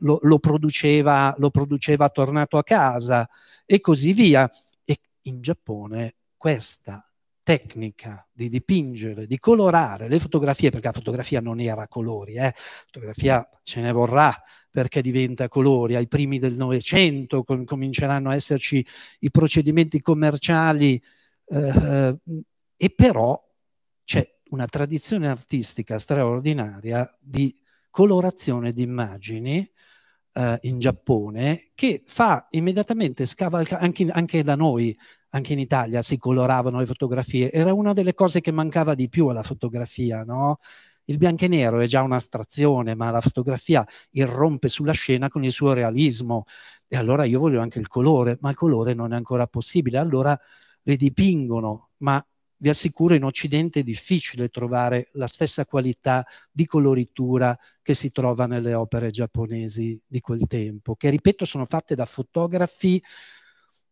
lo, lo, produceva, lo produceva tornato a casa e così via. E in Giappone questa tecnica di dipingere, di colorare le fotografie, perché la fotografia non era colori, eh? fotografia ce ne vorrà perché diventa colori, ai primi del Novecento com cominceranno a esserci i procedimenti commerciali, eh, eh e però c'è una tradizione artistica straordinaria di colorazione di immagini eh, in Giappone che fa immediatamente scavalcare, anche, anche da noi, anche in Italia si coloravano le fotografie, era una delle cose che mancava di più alla fotografia, no? Il bianco e nero è già un'astrazione, ma la fotografia irrompe sulla scena con il suo realismo. E allora io voglio anche il colore, ma il colore non è ancora possibile. Allora le dipingono, ma vi assicuro in Occidente è difficile trovare la stessa qualità di coloritura che si trova nelle opere giapponesi di quel tempo, che ripeto sono fatte da fotografi,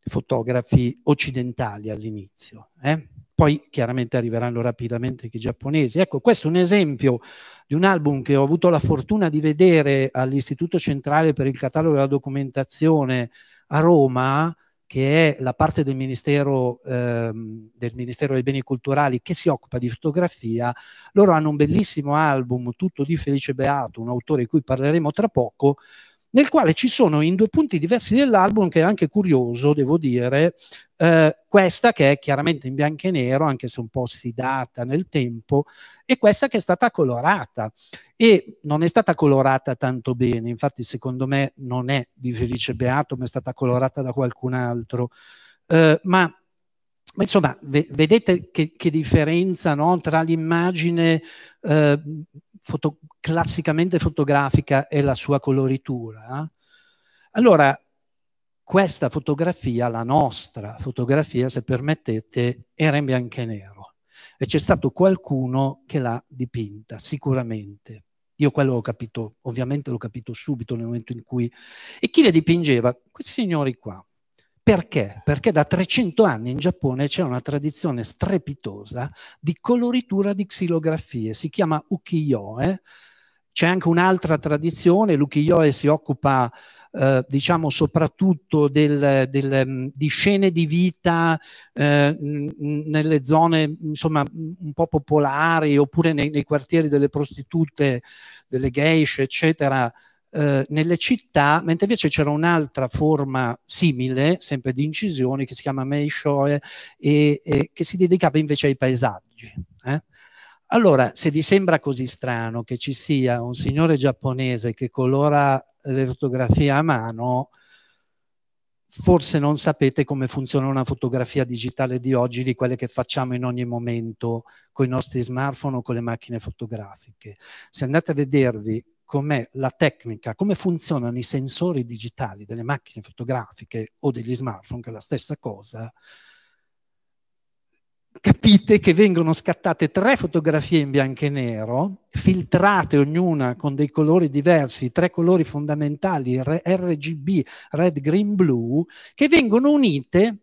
fotografi occidentali all'inizio. Eh? Poi chiaramente arriveranno rapidamente anche i giapponesi. Ecco, questo è un esempio di un album che ho avuto la fortuna di vedere all'Istituto Centrale per il Catalogo della Documentazione a Roma, che è la parte del Ministero, ehm, del Ministero dei Beni Culturali che si occupa di fotografia, loro hanno un bellissimo album, tutto di Felice Beato, un autore di cui parleremo tra poco, nel quale ci sono in due punti diversi dell'album, che è anche curioso, devo dire, eh, questa che è chiaramente in bianco e nero, anche se un po' ossidata nel tempo, e questa che è stata colorata. E non è stata colorata tanto bene, infatti secondo me non è di Felice Beato, ma è stata colorata da qualcun altro. Eh, ma ma insomma, vedete che, che differenza no? tra l'immagine eh, foto, classicamente fotografica è la sua coloritura. Eh? Allora, questa fotografia, la nostra fotografia, se permettete, era in bianco e nero e c'è stato qualcuno che l'ha dipinta, sicuramente. Io quello ho capito, ovviamente l'ho capito subito nel momento in cui... E chi le dipingeva? Questi signori qua. Perché? Perché da 300 anni in Giappone c'è una tradizione strepitosa di coloritura di xilografie, si chiama ukiyo-e, c'è anche un'altra tradizione, l'ukiyo-e si occupa eh, diciamo soprattutto del, del, mm, di scene di vita eh, nelle zone insomma un po' popolari oppure nei, nei quartieri delle prostitute, delle geishe eccetera eh, nelle città, mentre invece c'era un'altra forma simile, sempre di incisioni, che si chiama Meishoe e, e che si dedicava invece ai paesaggi. Eh? Allora, se vi sembra così strano che ci sia un signore giapponese che colora le fotografie a mano, forse non sapete come funziona una fotografia digitale di oggi, di quelle che facciamo in ogni momento con i nostri smartphone o con le macchine fotografiche. Se andate a vedervi com'è la tecnica, come funzionano i sensori digitali delle macchine fotografiche o degli smartphone, che è la stessa cosa, capite che vengono scattate tre fotografie in bianco e nero, filtrate ognuna con dei colori diversi, tre colori fondamentali, RGB, red, green, blu, che vengono unite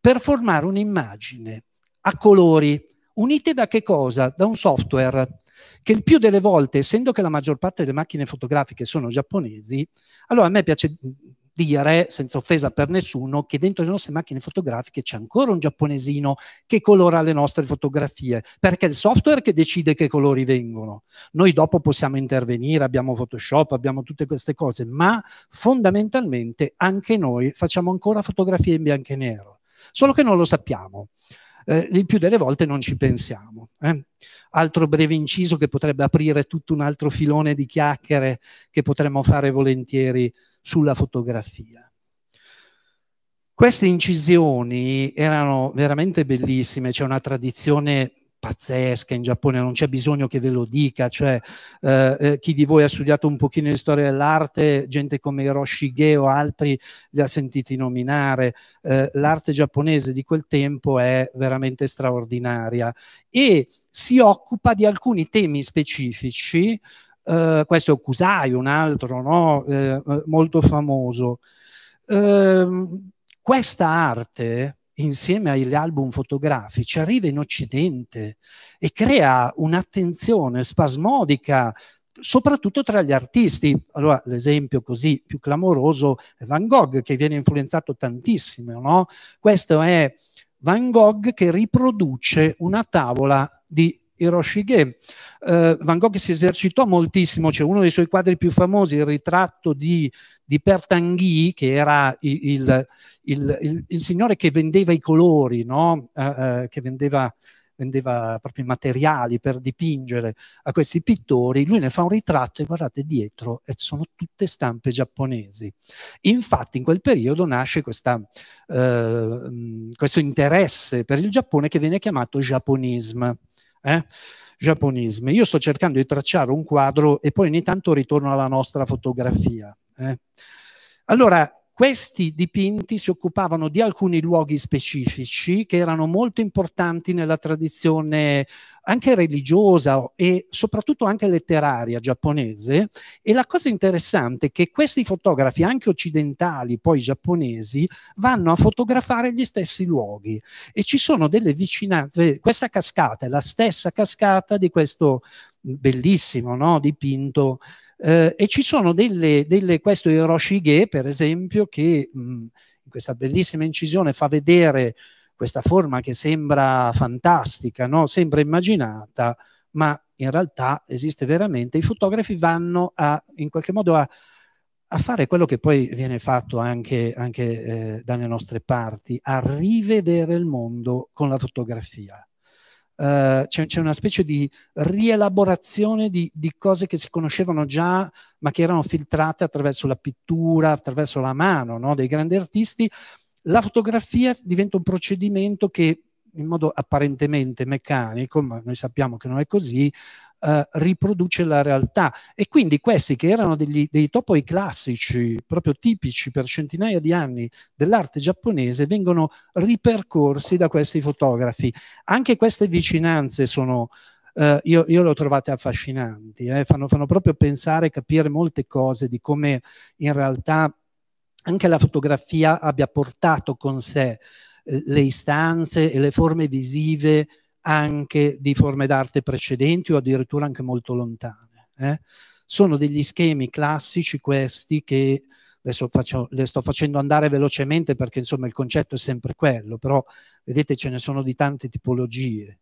per formare un'immagine a colori. Unite da che cosa? Da un software che il più delle volte, essendo che la maggior parte delle macchine fotografiche sono giapponesi, allora a me piace dire, senza offesa per nessuno, che dentro le nostre macchine fotografiche c'è ancora un giapponesino che colora le nostre fotografie, perché è il software che decide che colori vengono. Noi dopo possiamo intervenire, abbiamo Photoshop, abbiamo tutte queste cose, ma fondamentalmente anche noi facciamo ancora fotografie in bianco e nero, solo che non lo sappiamo eh, il più delle volte non ci pensiamo. Eh? Altro breve inciso che potrebbe aprire tutto un altro filone di chiacchiere che potremmo fare volentieri sulla fotografia. Queste incisioni erano veramente bellissime, c'è una tradizione pazzesca in Giappone, non c'è bisogno che ve lo dica, cioè eh, eh, chi di voi ha studiato un pochino di storia dell'arte, gente come Hiroshige o altri li ha sentiti nominare, eh, l'arte giapponese di quel tempo è veramente straordinaria e si occupa di alcuni temi specifici, eh, questo è Okusai, un altro no? Eh, eh, molto famoso. Ehm, questa arte insieme agli album fotografici, arriva in Occidente e crea un'attenzione spasmodica soprattutto tra gli artisti. Allora, l'esempio così più clamoroso è Van Gogh, che viene influenzato tantissimo, no? Questo è Van Gogh che riproduce una tavola di Hiroshige. Eh, Van Gogh si esercitò moltissimo, c'è cioè uno dei suoi quadri più famosi, il ritratto di, di Pertanghi, che era il, il, il, il, signore che vendeva i colori, no? eh, eh, che vendeva vendeva proprio i materiali per dipingere a questi pittori, lui ne fa un ritratto e guardate dietro eh, sono tutte stampe giapponesi. Infatti in quel periodo nasce questa, eh, questo interesse per il Giappone che viene chiamato giapponismo eh, giapponismi. Io sto cercando di tracciare un quadro e poi ogni tanto ritorno alla nostra fotografia. Eh. Allora, questi dipinti si occupavano di alcuni luoghi specifici che erano molto importanti nella tradizione anche religiosa e soprattutto anche letteraria giapponese e la cosa interessante è che questi fotografi, anche occidentali, poi giapponesi, vanno a fotografare gli stessi luoghi e ci sono delle vicinanze, questa cascata è la stessa cascata di questo bellissimo no? dipinto eh, e ci sono delle, delle questo Hiroshige, per esempio, che mh, in questa bellissima incisione fa vedere questa forma che sembra fantastica, no? sembra immaginata, ma in realtà esiste veramente. I fotografi vanno a, in qualche modo a, a fare quello che poi viene fatto anche, anche eh, dalle nostre parti, a rivedere il mondo con la fotografia. Eh, c'è, c'è, una specie di rielaborazione di, di, cose che si conoscevano già, ma che erano filtrate attraverso la pittura, attraverso la mano no? dei grandi artisti. La fotografia diventa un procedimento che in modo apparentemente meccanico, ma noi sappiamo che non è così, Uh, riproduce la realtà e quindi questi che erano degli, dei topoi classici, proprio tipici per centinaia di anni dell'arte giapponese, vengono ripercorsi da questi fotografi. Anche queste vicinanze sono, uh, io, io, le ho trovate affascinanti, eh, fanno, fanno proprio pensare e capire molte cose di come in realtà anche la fotografia abbia portato con sé le istanze e le forme visive anche di forme d'arte precedenti o addirittura anche molto lontane. Eh? Sono degli schemi classici questi che adesso faccio, le sto facendo andare velocemente perché insomma il concetto è sempre quello, però vedete ce ne sono di tante tipologie.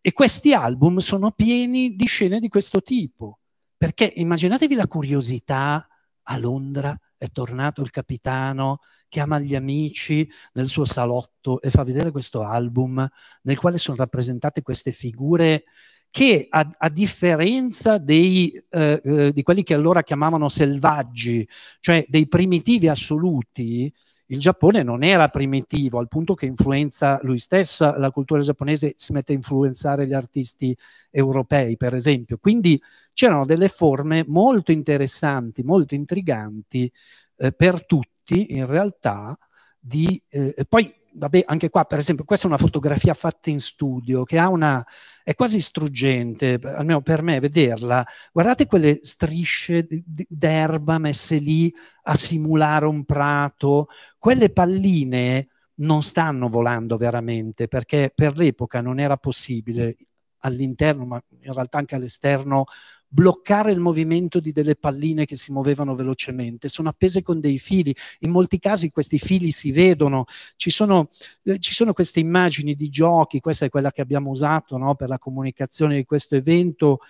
E questi album sono pieni di scene di questo tipo, perché immaginatevi la curiosità a Londra è tornato il capitano, chiama gli amici nel suo salotto e fa vedere questo album nel quale sono rappresentate queste figure che a, a differenza dei, eh, eh, di quelli che allora chiamavano selvaggi, cioè dei primitivi assoluti, il Giappone non era primitivo al punto che influenza lui stesso, la cultura giapponese si mette a influenzare gli artisti europei per esempio quindi c'erano delle forme molto interessanti molto intriganti eh, per tutti in realtà di eh, poi vabbè, anche qua per esempio, questa è una fotografia fatta in studio che ha una, è quasi struggente, almeno per me vederla. Guardate quelle strisce d'erba messe lì a simulare un prato, quelle palline non stanno volando veramente perché per l'epoca non era possibile all'interno, ma in realtà anche all'esterno, bloccare il movimento di delle palline che si muovevano velocemente, sono appese con dei fili, in molti casi questi fili si vedono, ci sono, eh, ci sono queste immagini di giochi, questa è quella che abbiamo usato no, per la comunicazione di questo evento,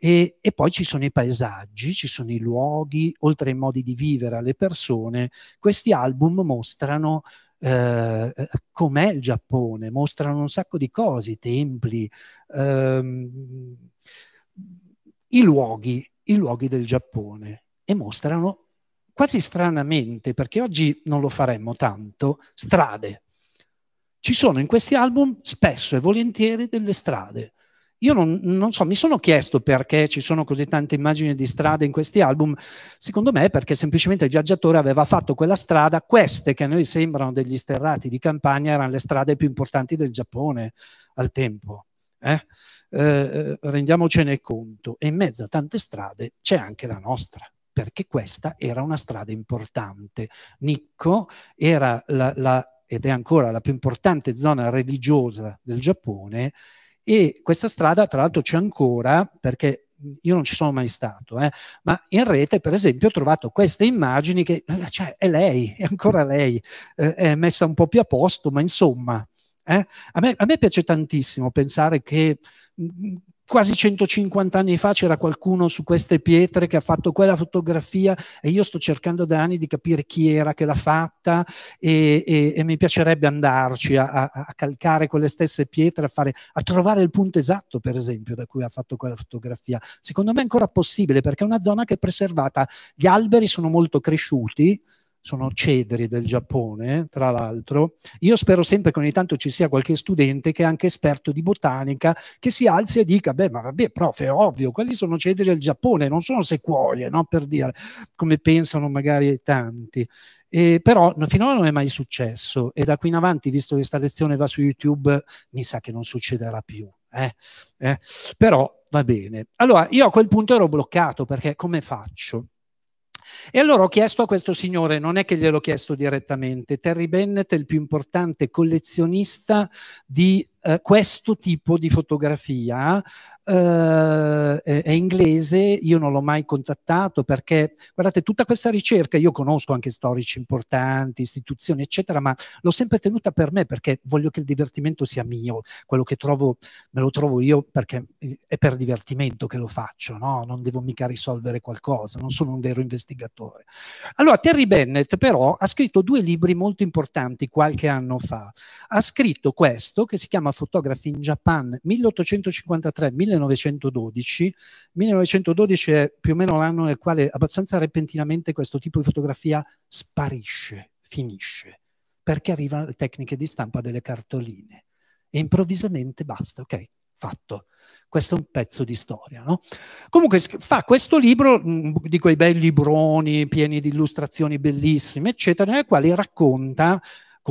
e, e, poi ci sono i paesaggi, ci sono i luoghi, oltre ai modi di vivere alle persone, questi album mostrano eh, com'è il Giappone, mostrano un sacco di cose, templi, ehm, i luoghi, i luoghi del Giappone e mostrano quasi stranamente, perché oggi non lo faremmo tanto, strade. Ci sono in questi album spesso e volentieri delle strade. Io non, non, so, mi sono chiesto perché ci sono così tante immagini di strade in questi album. Secondo me è perché semplicemente il viaggiatore aveva fatto quella strada. Queste che a noi sembrano degli sterrati di campagna erano le strade più importanti del Giappone al tempo. Eh? eh? Eh, rendiamocene conto. E in mezzo a tante strade c'è anche la nostra perché questa era una strada importante. Nikko era la, la, ed è ancora la più importante zona religiosa del Giappone e questa strada tra l'altro c'è ancora perché io non ci sono mai stato, eh, ma in rete per esempio ho trovato queste immagini che eh, cioè, è lei, è ancora lei, eh, è messa un po' più a posto, ma insomma eh? A, me, a me piace tantissimo pensare che mm, mm, quasi 150 anni fa c'era qualcuno su queste pietre che ha fatto quella fotografia e io sto cercando da anni di capire chi era che l'ha fatta e, e, e mi piacerebbe andarci a, a, a, calcare quelle stesse pietre, a, fare, a trovare il punto esatto per esempio da cui ha fatto quella fotografia. Secondo me è ancora possibile perché è una zona che è preservata, gli alberi sono molto cresciuti, sono cedri del Giappone, tra l'altro. Io spero sempre che ogni tanto ci sia qualche studente che è anche esperto di botanica, che si alzi e dica, beh, ma vabbè, prof, è ovvio, quelli sono cedri del Giappone, non sono sequoie, no? per dire, come pensano magari tanti. Eh, però finora non è mai successo e da qui in avanti, visto che questa lezione va su YouTube, mi sa che non succederà più. Eh? Eh? Però va bene. Allora, io a quel punto ero bloccato perché come faccio? E allora ho chiesto a questo signore, non è che gliel'ho chiesto direttamente, Terry Bennett è il più importante collezionista di eh, questo tipo di fotografia eh, è, inglese, io non l'ho mai contattato perché, guardate, tutta questa ricerca, io conosco anche storici importanti, istituzioni, eccetera, ma l'ho sempre tenuta per me perché voglio che il divertimento sia mio, quello che trovo me lo trovo io perché è per divertimento che lo faccio, no? non devo mica risolvere qualcosa, non sono un vero investigatore. Allora, Terry Bennett però ha scritto due libri molto importanti qualche anno fa, ha scritto questo che si chiama Drama Photography in Japan 1853-1912. 1912 è più o meno l'anno nel quale abbastanza repentinamente questo tipo di fotografia sparisce, finisce, perché arrivano le tecniche di stampa delle cartoline e improvvisamente basta, ok, fatto. Questo è un pezzo di storia. No? Comunque fa questo libro, mm, di quei bei libroni pieni di illustrazioni bellissime, eccetera, nel quale racconta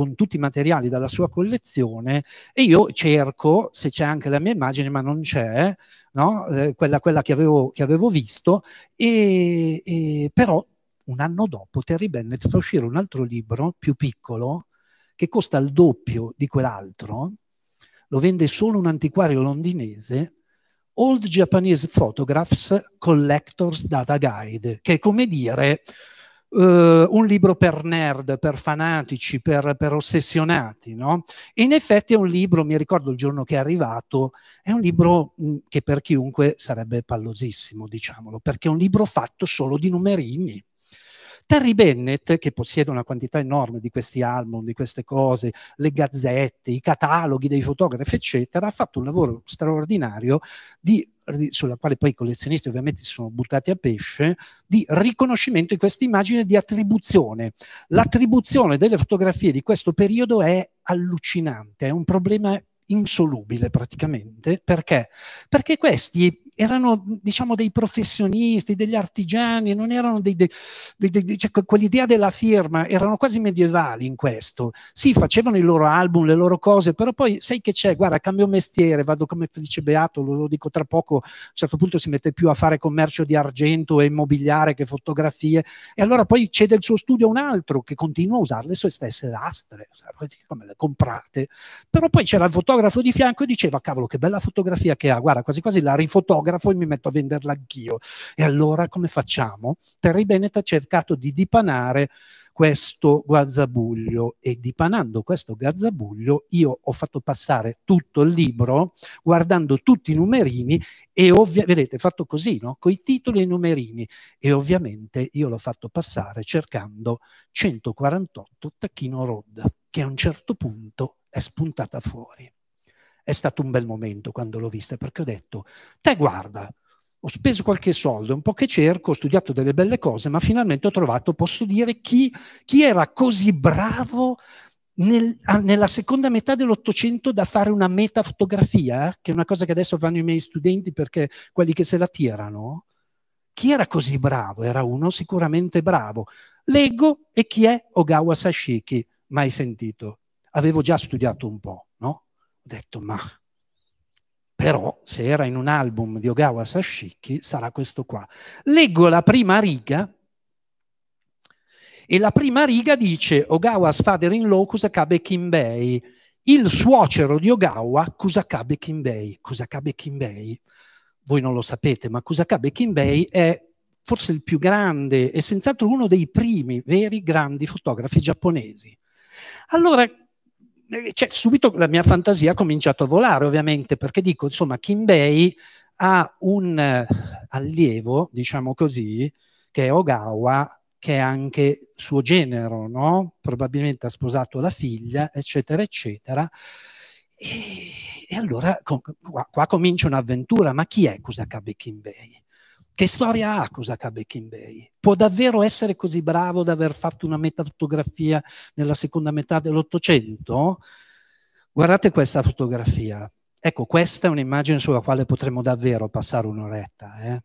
con tutti i materiali dalla sua collezione e io cerco, se c'è anche la mia immagine, ma non c'è, no? eh, quella, quella che, avevo, che, avevo, visto, e, e però un anno dopo Terry Bennett fa uscire un altro libro più piccolo che costa il doppio di quell'altro, lo vende solo un antiquario londinese, Old Japanese Photographs Collector's Data Guide, che è come dire uh, un libro per nerd, per fanatici, per, per ossessionati, no? in effetti è un libro, mi ricordo il giorno che è arrivato, è un libro mm, che per chiunque sarebbe pallosissimo, diciamolo, perché è un libro fatto solo di numerini. Terry Bennett, che possiede una quantità enorme di questi album, di queste cose, le gazzette, i cataloghi dei fotografi, eccetera, ha fatto un lavoro straordinario di sulla quale poi i collezionisti ovviamente si sono buttati a pesce, di riconoscimento di questa immagine di attribuzione. L'attribuzione delle fotografie di questo periodo è allucinante, è un problema insolubile praticamente, perché? Perché questi erano diciamo dei professionisti, degli artigiani, non erano dei, dei, dei, dei cioè, quell'idea della firma, erano quasi medievali in questo. Sì, facevano i loro album, le loro cose, però poi sai che c'è, guarda, cambio mestiere, vado come Felice Beato, lo dico tra poco, a un certo punto si mette più a fare commercio di argento e immobiliare che fotografie, e allora poi cede il suo studio a un altro che continua a usare le sue stesse lastre, cioè, come le comprate. Però poi c'era il fotografo di fianco e diceva, cavolo, che bella fotografia che ha, guarda, quasi quasi la rifotografia fotografo e mi metto a venderla anch'io. E allora come facciamo? Terry Bennett ha cercato di dipanare questo guazzabuglio e dipanando questo gazzabuglio io ho fatto passare tutto il libro guardando tutti i numerini e vedete fatto così, no? Con i titoli e i numerini e ovviamente io l'ho fatto passare cercando 148 Tacchino Road che a un certo punto è spuntata fuori è stato un bel momento quando l'ho vista, perché ho detto, te guarda, ho speso qualche soldo, un po' che cerco, ho studiato delle belle cose, ma finalmente ho trovato, posso dire, chi, chi era così bravo nel, nella seconda metà dell'Ottocento da fare una metafotografia, eh, che è una cosa che adesso fanno i miei studenti perché quelli che se la tirano. Chi era così bravo? Era uno sicuramente bravo. Leggo e chi è Ogawa Sashiki? Mai sentito. Avevo già studiato un po' detto ma però se era in un album di Ogawa Sashiki sarà questo qua. Leggo la prima riga e la prima riga dice Ogawa's father in law Kusakabe Kinbei, il suocero di Ogawa Kusakabe Kinbei. Kusakabe Kinbei, voi non lo sapete, ma Kusakabe Kinbei è forse il più grande e senz'altro uno dei primi veri grandi fotografi giapponesi. Allora, eh, cioè, subito la mia fantasia ha cominciato a volare, ovviamente, perché dico, insomma, Kim Bay ha un eh, allievo, diciamo così, che è Ogawa, che è anche suo genero, no? Probabilmente ha sposato la figlia, eccetera, eccetera. E, e allora con, qua, qua, comincia un'avventura, ma chi è Kusakabe Kimbei? Che storia ha Kusakabe Kinbei? Può davvero essere così bravo da aver fatto una metafotografia nella seconda metà dell'Ottocento? Guardate questa fotografia. Ecco, questa è un'immagine sulla quale potremmo davvero passare un'oretta, eh?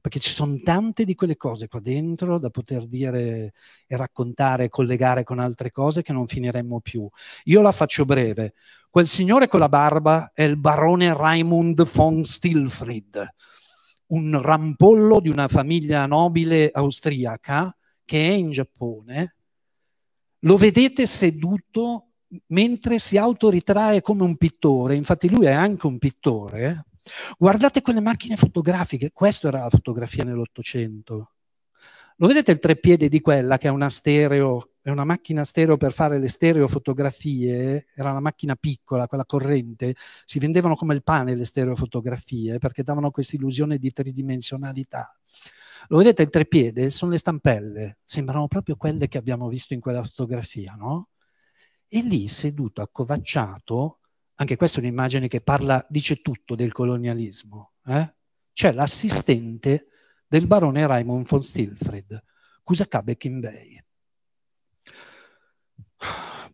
perché ci sono tante di quelle cose qua dentro da poter dire e raccontare, collegare con altre cose che non finiremmo più. Io la faccio breve. Quel signore con la barba è il barone Raimund von Stilfried un rampollo di una famiglia nobile austriaca che è in Giappone, lo vedete seduto mentre si autoritrae come un pittore, infatti lui è anche un pittore, guardate quelle macchine fotografiche, questa era la fotografia nell'Ottocento, lo vedete il treppiede di quella che è una stereo, è una macchina stereo per fare le stereofotografie, era una macchina piccola, quella corrente, si vendevano come il pane le stereofotografie perché davano questa illusione di tridimensionalità. Lo vedete il treppiede? Sono le stampelle, sembrano proprio quelle che abbiamo visto in quella fotografia, no? E lì seduto, accovacciato, anche questa è un'immagine che parla, dice tutto del colonialismo, eh? c'è l'assistente del barone Raimond von Stilfried, Cusacabe Kimbei.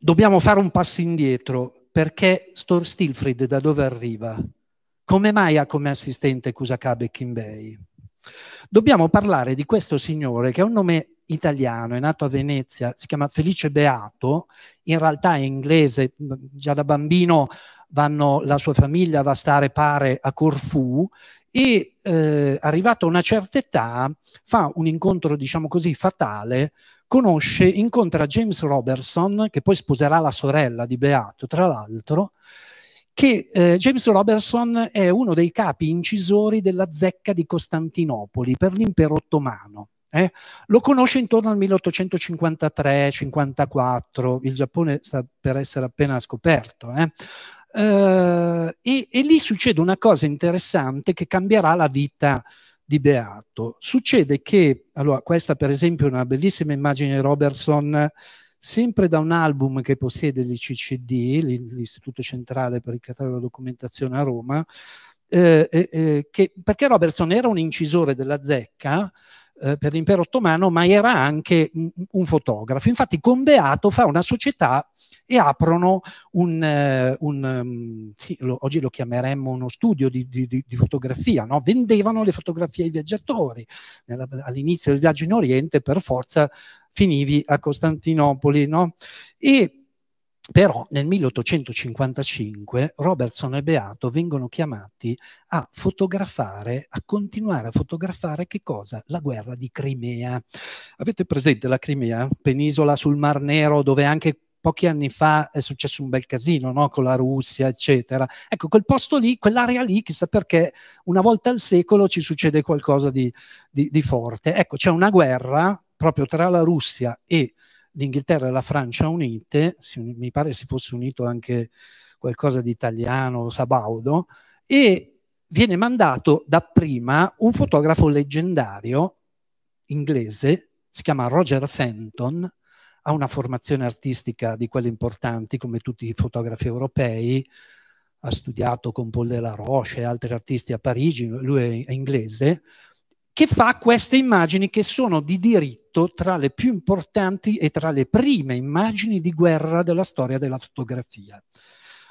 Dobbiamo fare un passo indietro perché Stor Stilfried da dove arriva? Come mai ha come assistente Cusacabe Kimbei? Dobbiamo parlare di questo signore che ha un nome italiano, è nato a Venezia, si chiama Felice Beato, in realtà è inglese, già da bambino vanno, la sua famiglia va a stare pare a Corfù e eh, arrivato a una certa età fa un incontro, diciamo così, fatale, conosce, incontra James Robertson, che poi sposerà la sorella di Beato, tra l'altro, che eh, James Robertson è uno dei capi incisori della zecca di Costantinopoli per l'impero ottomano. Eh? Lo conosce intorno al 1853-54, il Giappone sta per essere appena scoperto. Eh? Eh, e, e lì succede una cosa interessante che cambierà la vita di Beato. Succede che, allora, questa per esempio è una bellissima immagine di Robertson, sempre da un album che possiede l'ICCD, l'Istituto Centrale per il Catalogo della Documentazione a Roma, eh, eh, eh che, perché Robertson era un incisore della zecca eh, per l'impero ottomano, ma era anche un, un, fotografo. Infatti con Beato fa una società e aprono un, eh, un mm, sì, lo, oggi lo chiameremmo uno studio di, di, di fotografia, no? vendevano le fotografie ai viaggiatori. All'inizio del viaggio in Oriente per forza finivi a Costantinopoli. No? E però nel 1855 Robertson e Beato vengono chiamati a fotografare, a continuare a fotografare che cosa? La guerra di Crimea. Avete presente la Crimea? Penisola sul Mar Nero dove anche pochi anni fa è successo un bel casino no? con la Russia, eccetera. Ecco, quel posto lì, quell'area lì, chissà perché, una volta al secolo ci succede qualcosa di, di, di forte. Ecco, c'è una guerra proprio tra la Russia e l'Inghilterra e la Francia unite, si, mi pare si fosse unito anche qualcosa di italiano, Sabaudo, e viene mandato dapprima un fotografo leggendario inglese, si chiama Roger Fenton, ha una formazione artistica di quelle importanti come tutti i fotografi europei, ha studiato con Paul Roche e altri artisti a Parigi, lui è inglese, che fa queste immagini che sono di diritto tra le più importanti e tra le prime immagini di guerra della storia della fotografia.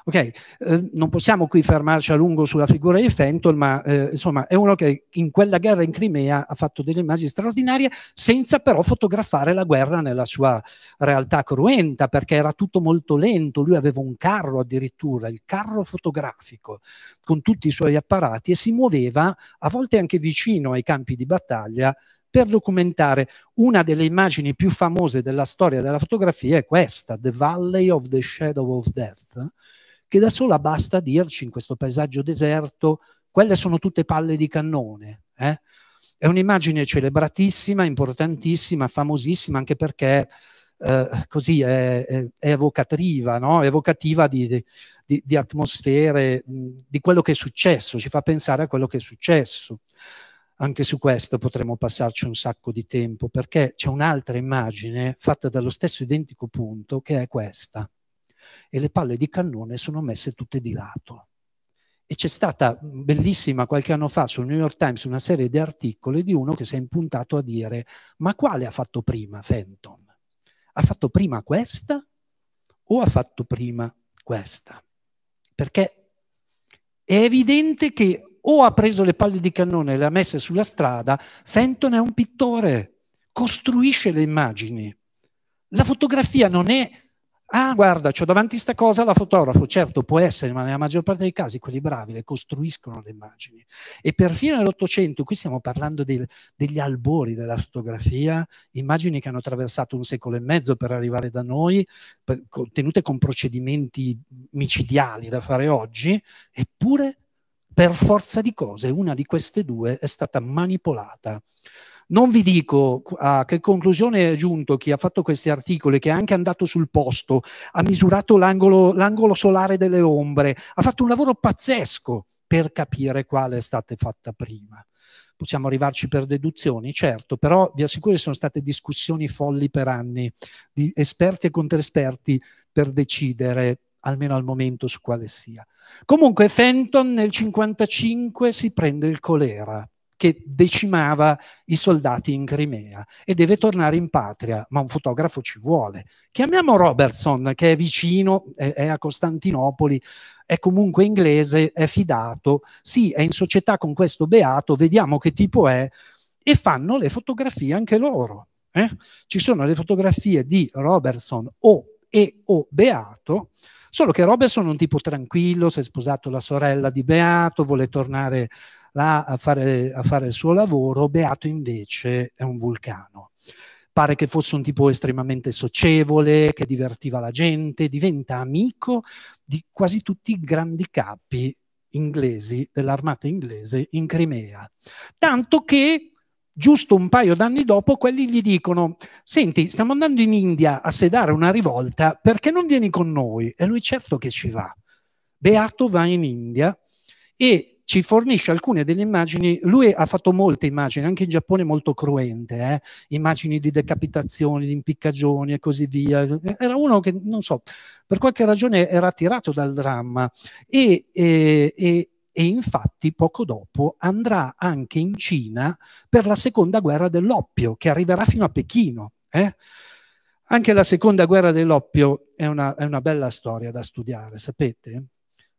Ok, Eh, non possiamo qui fermarci a lungo sulla figura di Fentol, ma eh, insomma è uno che in quella guerra in Crimea ha fatto delle immagini straordinarie senza però fotografare la guerra nella sua realtà cruenta, perché era tutto molto lento, lui aveva un carro addirittura, il carro fotografico, con tutti i suoi apparati e si muoveva a volte anche vicino ai campi di battaglia per documentare una delle immagini più famose della storia della fotografia è questa, The Valley of the Shadow of Death, che da sola basta dirci in questo paesaggio deserto, quelle sono tutte palle di cannone. Eh? È un'immagine celebratissima, importantissima, famosissima, anche perché eh, così è, è, è evocativa, no? evocativa di, di, di atmosfere, di quello che è successo, ci fa pensare a quello che è successo anche su questo potremmo passarci un sacco di tempo, perché c'è un'altra immagine fatta dallo stesso identico punto che è questa e le palle di cannone sono messe tutte di lato. E c'è stata bellissima qualche anno fa sul New York Times una serie di articoli di uno che si è impuntato a dire ma quale ha fatto prima Fenton? Ha fatto prima questa o ha fatto prima questa? Perché è evidente che o ha preso le palle di cannone e le ha messe sulla strada, Fenton è un pittore, costruisce le immagini. La fotografia non è Ah, guarda, ho davanti questa cosa la fotografo. Certo, può essere, ma nella maggior parte dei casi quelli bravi le costruiscono le immagini. E perfino nell'Ottocento, qui stiamo parlando del, degli albori della fotografia, immagini che hanno attraversato un secolo e mezzo per arrivare da noi, per, contenute con procedimenti micidiali da fare oggi, eppure per forza di cose una di queste due è stata manipolata. Non vi dico a che conclusione è giunto chi ha fatto questi articoli, che è anche andato sul posto, ha misurato l'angolo solare delle ombre, ha fatto un lavoro pazzesco per capire quale è stata fatta prima possiamo arrivarci per deduzioni, certo, però vi assicuro che sono state discussioni folli per anni di esperti e controesperti per decidere almeno al momento su quale sia. Comunque Fenton nel 1955 si prende il colera che decimava i soldati in Crimea e deve tornare in patria, ma un fotografo ci vuole. Chiamiamo Robertson, che è vicino, è, è a Costantinopoli, è comunque inglese, è fidato, sì, è in società con questo beato, vediamo che tipo è, e fanno le fotografie anche loro. Eh? Ci sono le fotografie di Robertson o e o Beato, solo che Robertson è un tipo tranquillo, si è sposato la sorella di Beato, vuole tornare là a fare, a fare il suo lavoro, Beato invece è un vulcano pare che fosse un tipo estremamente socievole, che divertiva la gente, diventa amico di quasi tutti i grandi capi inglesi dell'armata inglese in Crimea. Tanto che giusto un paio d'anni dopo quelli gli dicono "Senti, stiamo andando in India a sedare una rivolta, perché non vieni con noi?" E lui certo che ci va. Beato va in India e ci fornisce alcune delle immagini, lui ha fatto molte immagini, anche in Giappone molto cruente, eh? immagini di decapitazioni, di impiccagioni e così via. Era uno che, non so, per qualche ragione era attirato dal dramma e, e, e e infatti poco dopo andrà anche in Cina per la seconda guerra dell'oppio che arriverà fino a Pechino. Eh? Anche la seconda guerra dell'oppio è una, è una bella storia da studiare, sapete?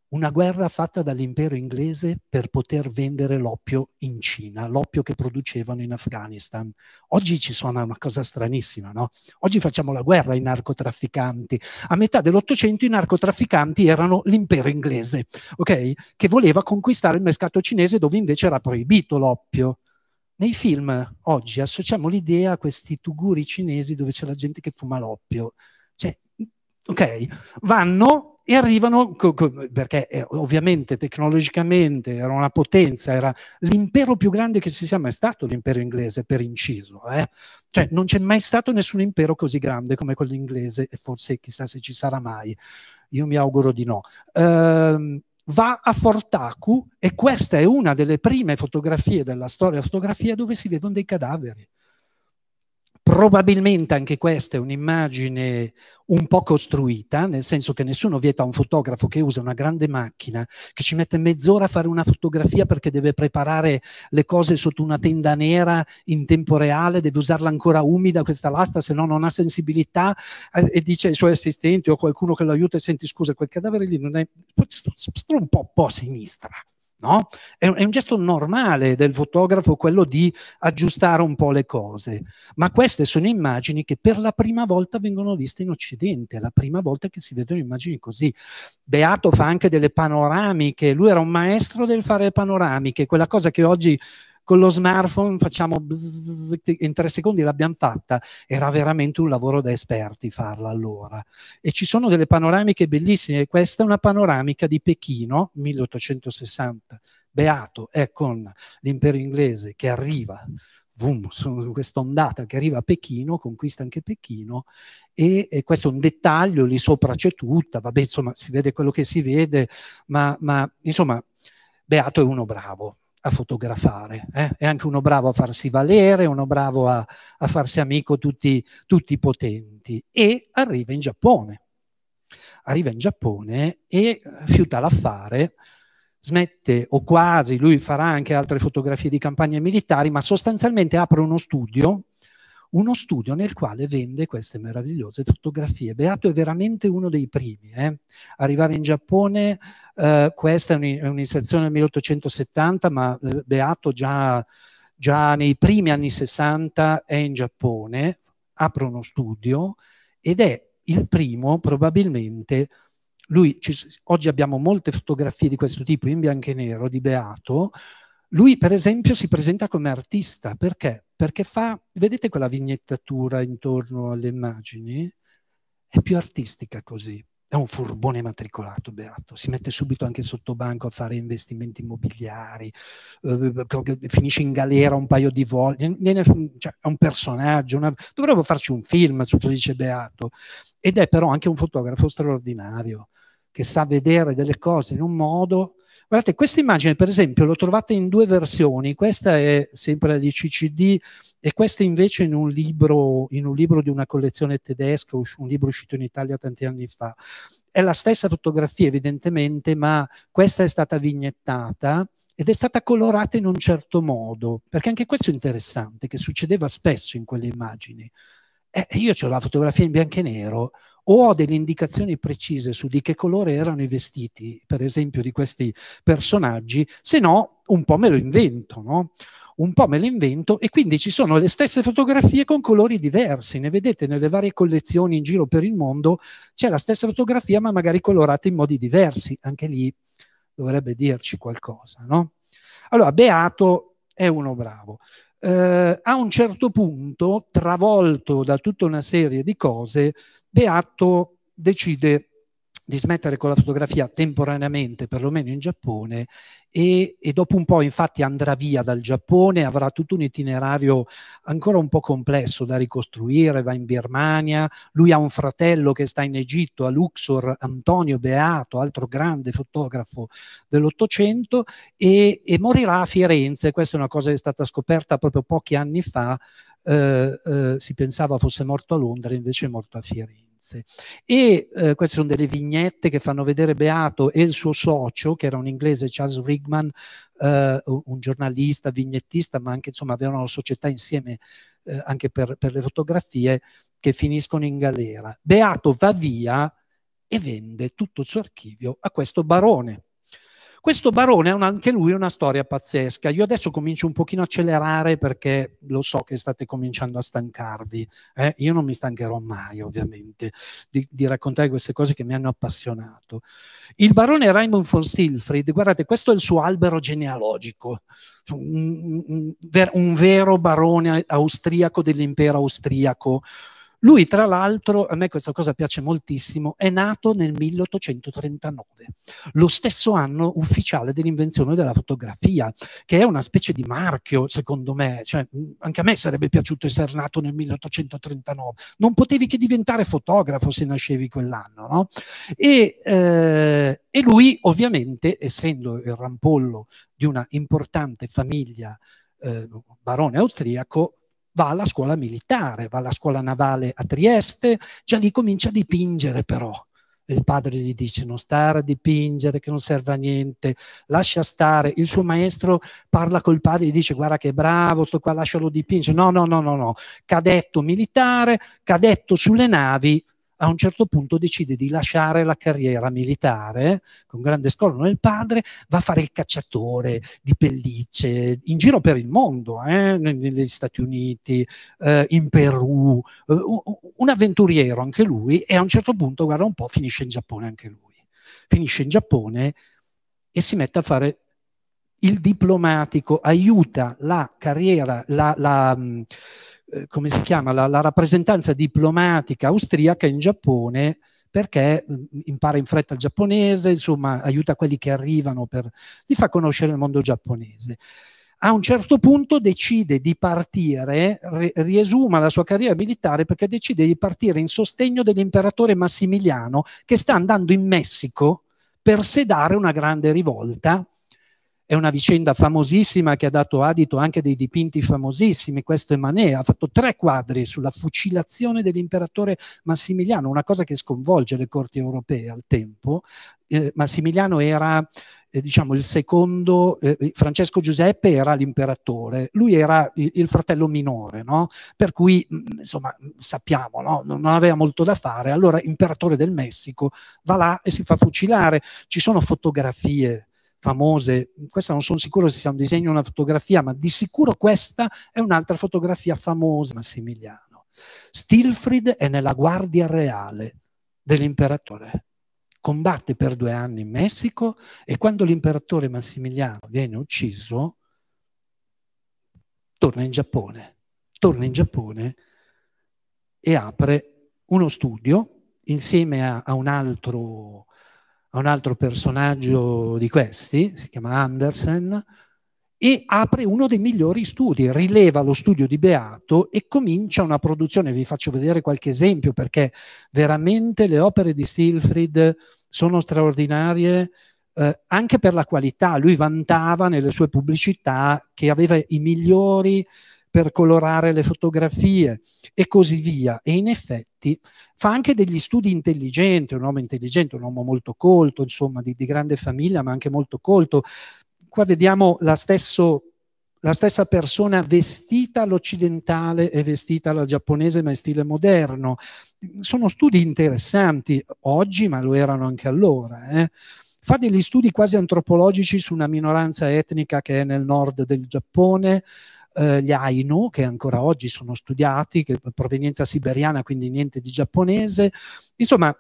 una guerra fatta dall'impero inglese per poter vendere l'oppio in Cina, l'oppio che producevano in Afghanistan. Oggi ci suona una cosa stranissima, no? Oggi facciamo la guerra ai narcotrafficanti. A metà dell'Ottocento i narcotrafficanti erano l'impero inglese, okay? Che voleva conquistare il mercato cinese dove invece era proibito l'oppio. Nei film oggi associamo l'idea a questi tuguri cinesi dove c'è la gente che fuma l'oppio. Cioè, ok? Vanno e arrivano, perché eh, ovviamente tecnologicamente era una potenza, era l'impero più grande che ci sia mai stato, l'impero inglese per inciso, eh? cioè non c'è mai stato nessun impero così grande come quello inglese e forse chissà se ci sarà mai, io mi auguro di no. Ehm, va a Fortacu e questa è una delle prime fotografie della storia della fotografia dove si vedono dei cadaveri Probabilmente anche questa è un'immagine un po' costruita, nel senso che nessuno vieta a un fotografo che usa una grande macchina, che ci mette mezz'ora a fare una fotografia perché deve preparare le cose sotto una tenda nera in tempo reale, deve usarla ancora umida questa lastra, se no non ha sensibilità eh, e dice ai suoi assistenti o qualcuno che lo aiuta e senti scusa, quel cadavere lì non è... un po' a sinistra. No? È, è, un gesto normale del fotografo quello di aggiustare un po' le cose, ma queste sono immagini che per la prima volta vengono viste in Occidente, è la prima volta che si vedono immagini così. Beato fa anche delle panoramiche, lui era un maestro del fare panoramiche, quella cosa che oggi con lo smartphone facciamo bzz, in tre secondi l'abbiamo fatta, era veramente un lavoro da esperti farla allora. E ci sono delle panoramiche bellissime, questa è una panoramica di Pechino 1860, Beato è con l'impero inglese che arriva questa ondata che arriva a Pechino, conquista anche Pechino, e, e, questo è un dettaglio, lì sopra c'è tutta, vabbè, insomma, si vede quello che si vede, ma, ma insomma, Beato è uno bravo, a fotografare, eh? è anche uno bravo a farsi valere, uno bravo a, a farsi amico tutti, tutti i potenti e arriva in Giappone. Arriva in Giappone e fiuta l'affare, smette o quasi, lui farà anche altre fotografie di campagne militari, ma sostanzialmente apre uno studio uno studio nel quale vende queste meravigliose fotografie. Beato è veramente uno dei primi. Eh? Arrivare in Giappone, eh, questa è un'inserzione del 1870, ma eh, Beato già, già nei primi anni 60 è in Giappone, apre uno studio ed è il primo probabilmente lui, ci, oggi abbiamo molte fotografie di questo tipo in bianco e nero di Beato, lui, per esempio, si presenta come artista perché? Perché fa, vedete quella vignettatura intorno alle immagini? È più artistica così. È un furbone matricolato, Beato. Si mette subito anche sotto banco a fare investimenti immobiliari, eh, finisce in galera un paio di volte. Cioè, è un personaggio. Una... Dovremmo farci un film su Felice Beato. Ed è però anche un fotografo straordinario che sa vedere delle cose in un modo Guardate, questa immagine, per esempio, lo trovate in due versioni. Questa è sempre di CCD e questa invece in un libro, in un libro di una collezione tedesca, un libro uscito in Italia tanti anni fa. È la stessa fotografia, evidentemente, ma questa è stata vignettata ed è stata colorata in un certo modo, perché anche questo è interessante, che succedeva spesso in quelle immagini. Eh, io ho la fotografia in bianco e nero, o ho delle indicazioni precise su di che colore erano i vestiti, per esempio, di questi personaggi, se no un po' me lo invento, no? un po' me lo invento e quindi ci sono le stesse fotografie con colori diversi. Ne vedete nelle varie collezioni in giro per il mondo, c'è la stessa fotografia ma magari colorata in modi diversi. Anche lì dovrebbe dirci qualcosa, no? Allora, beato è uno bravo. Eh, a un certo punto, travolto da tutta una serie di cose, Beato decide di smettere con la fotografia temporaneamente, perlomeno in Giappone, e, e, dopo un po' infatti andrà via dal Giappone, avrà tutto un itinerario ancora un po' complesso da ricostruire, va in Birmania, lui ha un fratello che sta in Egitto, a Luxor, Antonio Beato, altro grande fotografo dell'Ottocento, e, e morirà a Firenze, questa è una cosa che è stata scoperta proprio pochi anni fa, eh, eh, si pensava fosse morto a Londra, invece è morto a Firenze. Firenze. E eh, queste sono delle vignette che fanno vedere Beato e il suo socio, che era un inglese, Charles Rigman, eh, un giornalista, vignettista, ma anche insomma avevano una società insieme eh, anche per, per le fotografie, che finiscono in galera. Beato va via e vende tutto il suo archivio a questo barone questo barone ha anche lui una storia pazzesca. Io adesso comincio un pochino a accelerare perché lo so che state cominciando a stancarvi. Eh? Io non mi stancherò mai, ovviamente, di, di, raccontare queste cose che mi hanno appassionato. Il barone Raymond von Stilfried, guardate, questo è il suo albero genealogico, un, un, un vero barone austriaco dell'impero austriaco lui, tra l'altro, a me questa cosa piace moltissimo, è nato nel 1839, lo stesso anno ufficiale dell'invenzione della fotografia, che è una specie di marchio, secondo me. Cioè, anche a me sarebbe piaciuto essere nato nel 1839. Non potevi che diventare fotografo se nascevi quell'anno, no? E, eh, e lui, ovviamente, essendo il rampollo di una importante famiglia eh, barone austriaco, va alla scuola militare, va alla scuola navale a Trieste, già lì comincia a dipingere però. E il padre gli dice non stare a dipingere, che non serve a niente, lascia stare. Il suo maestro parla col padre e gli dice guarda che bravo, sto qua, lascialo dipingere. No, no, no, no, no. Cadetto militare, cadetto sulle navi, a un certo punto decide di lasciare la carriera militare, con grande scorno del padre, va a fare il cacciatore di pellicce, in giro per il mondo, eh, negli Stati Uniti, eh, in Perù, eh, un avventuriero anche lui, e a un certo punto, guarda un po', finisce in Giappone anche lui. Finisce in Giappone e si mette a fare il diplomatico aiuta la carriera, la, la, eh, come si chiama, la, la, rappresentanza diplomatica austriaca in Giappone perché mm, impara in fretta il giapponese, insomma aiuta quelli che arrivano per... gli fa conoscere il mondo giapponese a un certo punto decide di partire, riesuma la sua carriera militare perché decide di partire in sostegno dell'imperatore Massimiliano che sta andando in Messico per sedare una grande rivolta è una vicenda famosissima che ha dato adito anche dei dipinti famosissimi, questo è Manet, ha fatto tre quadri sulla fucilazione dell'imperatore Massimiliano, una cosa che sconvolge le corti europee al tempo. Eh, Massimiliano era eh, diciamo il secondo, eh, eh Francesco Giuseppe era l'imperatore, lui era il, il fratello minore, no? per cui mh, mm, insomma mm, sappiamo, no? non, non, aveva molto da fare, allora imperatore del Messico va là e si fa fucilare, ci sono fotografie famose, questa non sono sicuro se sia un disegno o una fotografia, ma di sicuro questa è un'altra fotografia famosa, Massimiliano. Stilfrid è nella guardia reale dell'imperatore, combatte per due anni in Messico e quando l'imperatore Massimiliano viene ucciso, torna in Giappone. Torna in Giappone e apre uno studio insieme a, a un altro a un altro personaggio di questi, si chiama Andersen, e apre uno dei migliori studi, rileva lo studio di Beato e comincia una produzione. Vi faccio vedere qualche esempio perché veramente le opere di Stilfried sono straordinarie eh, anche per la qualità. Lui vantava nelle sue pubblicità che aveva i migliori per colorare le fotografie e così via. E in effetti fa anche degli studi intelligenti, un uomo intelligente, un uomo molto colto, insomma, di, di grande famiglia, ma anche molto colto. Qua vediamo la, stesso, la stessa persona vestita all'occidentale e vestita alla giapponese, ma in stile moderno. Sono studi interessanti oggi, ma lo erano anche allora. Eh fa degli studi quasi antropologici su una minoranza etnica che è nel nord del Giappone, eh, gli Ainu, che ancora oggi sono studiati, che provenienza siberiana, quindi niente di giapponese, insomma,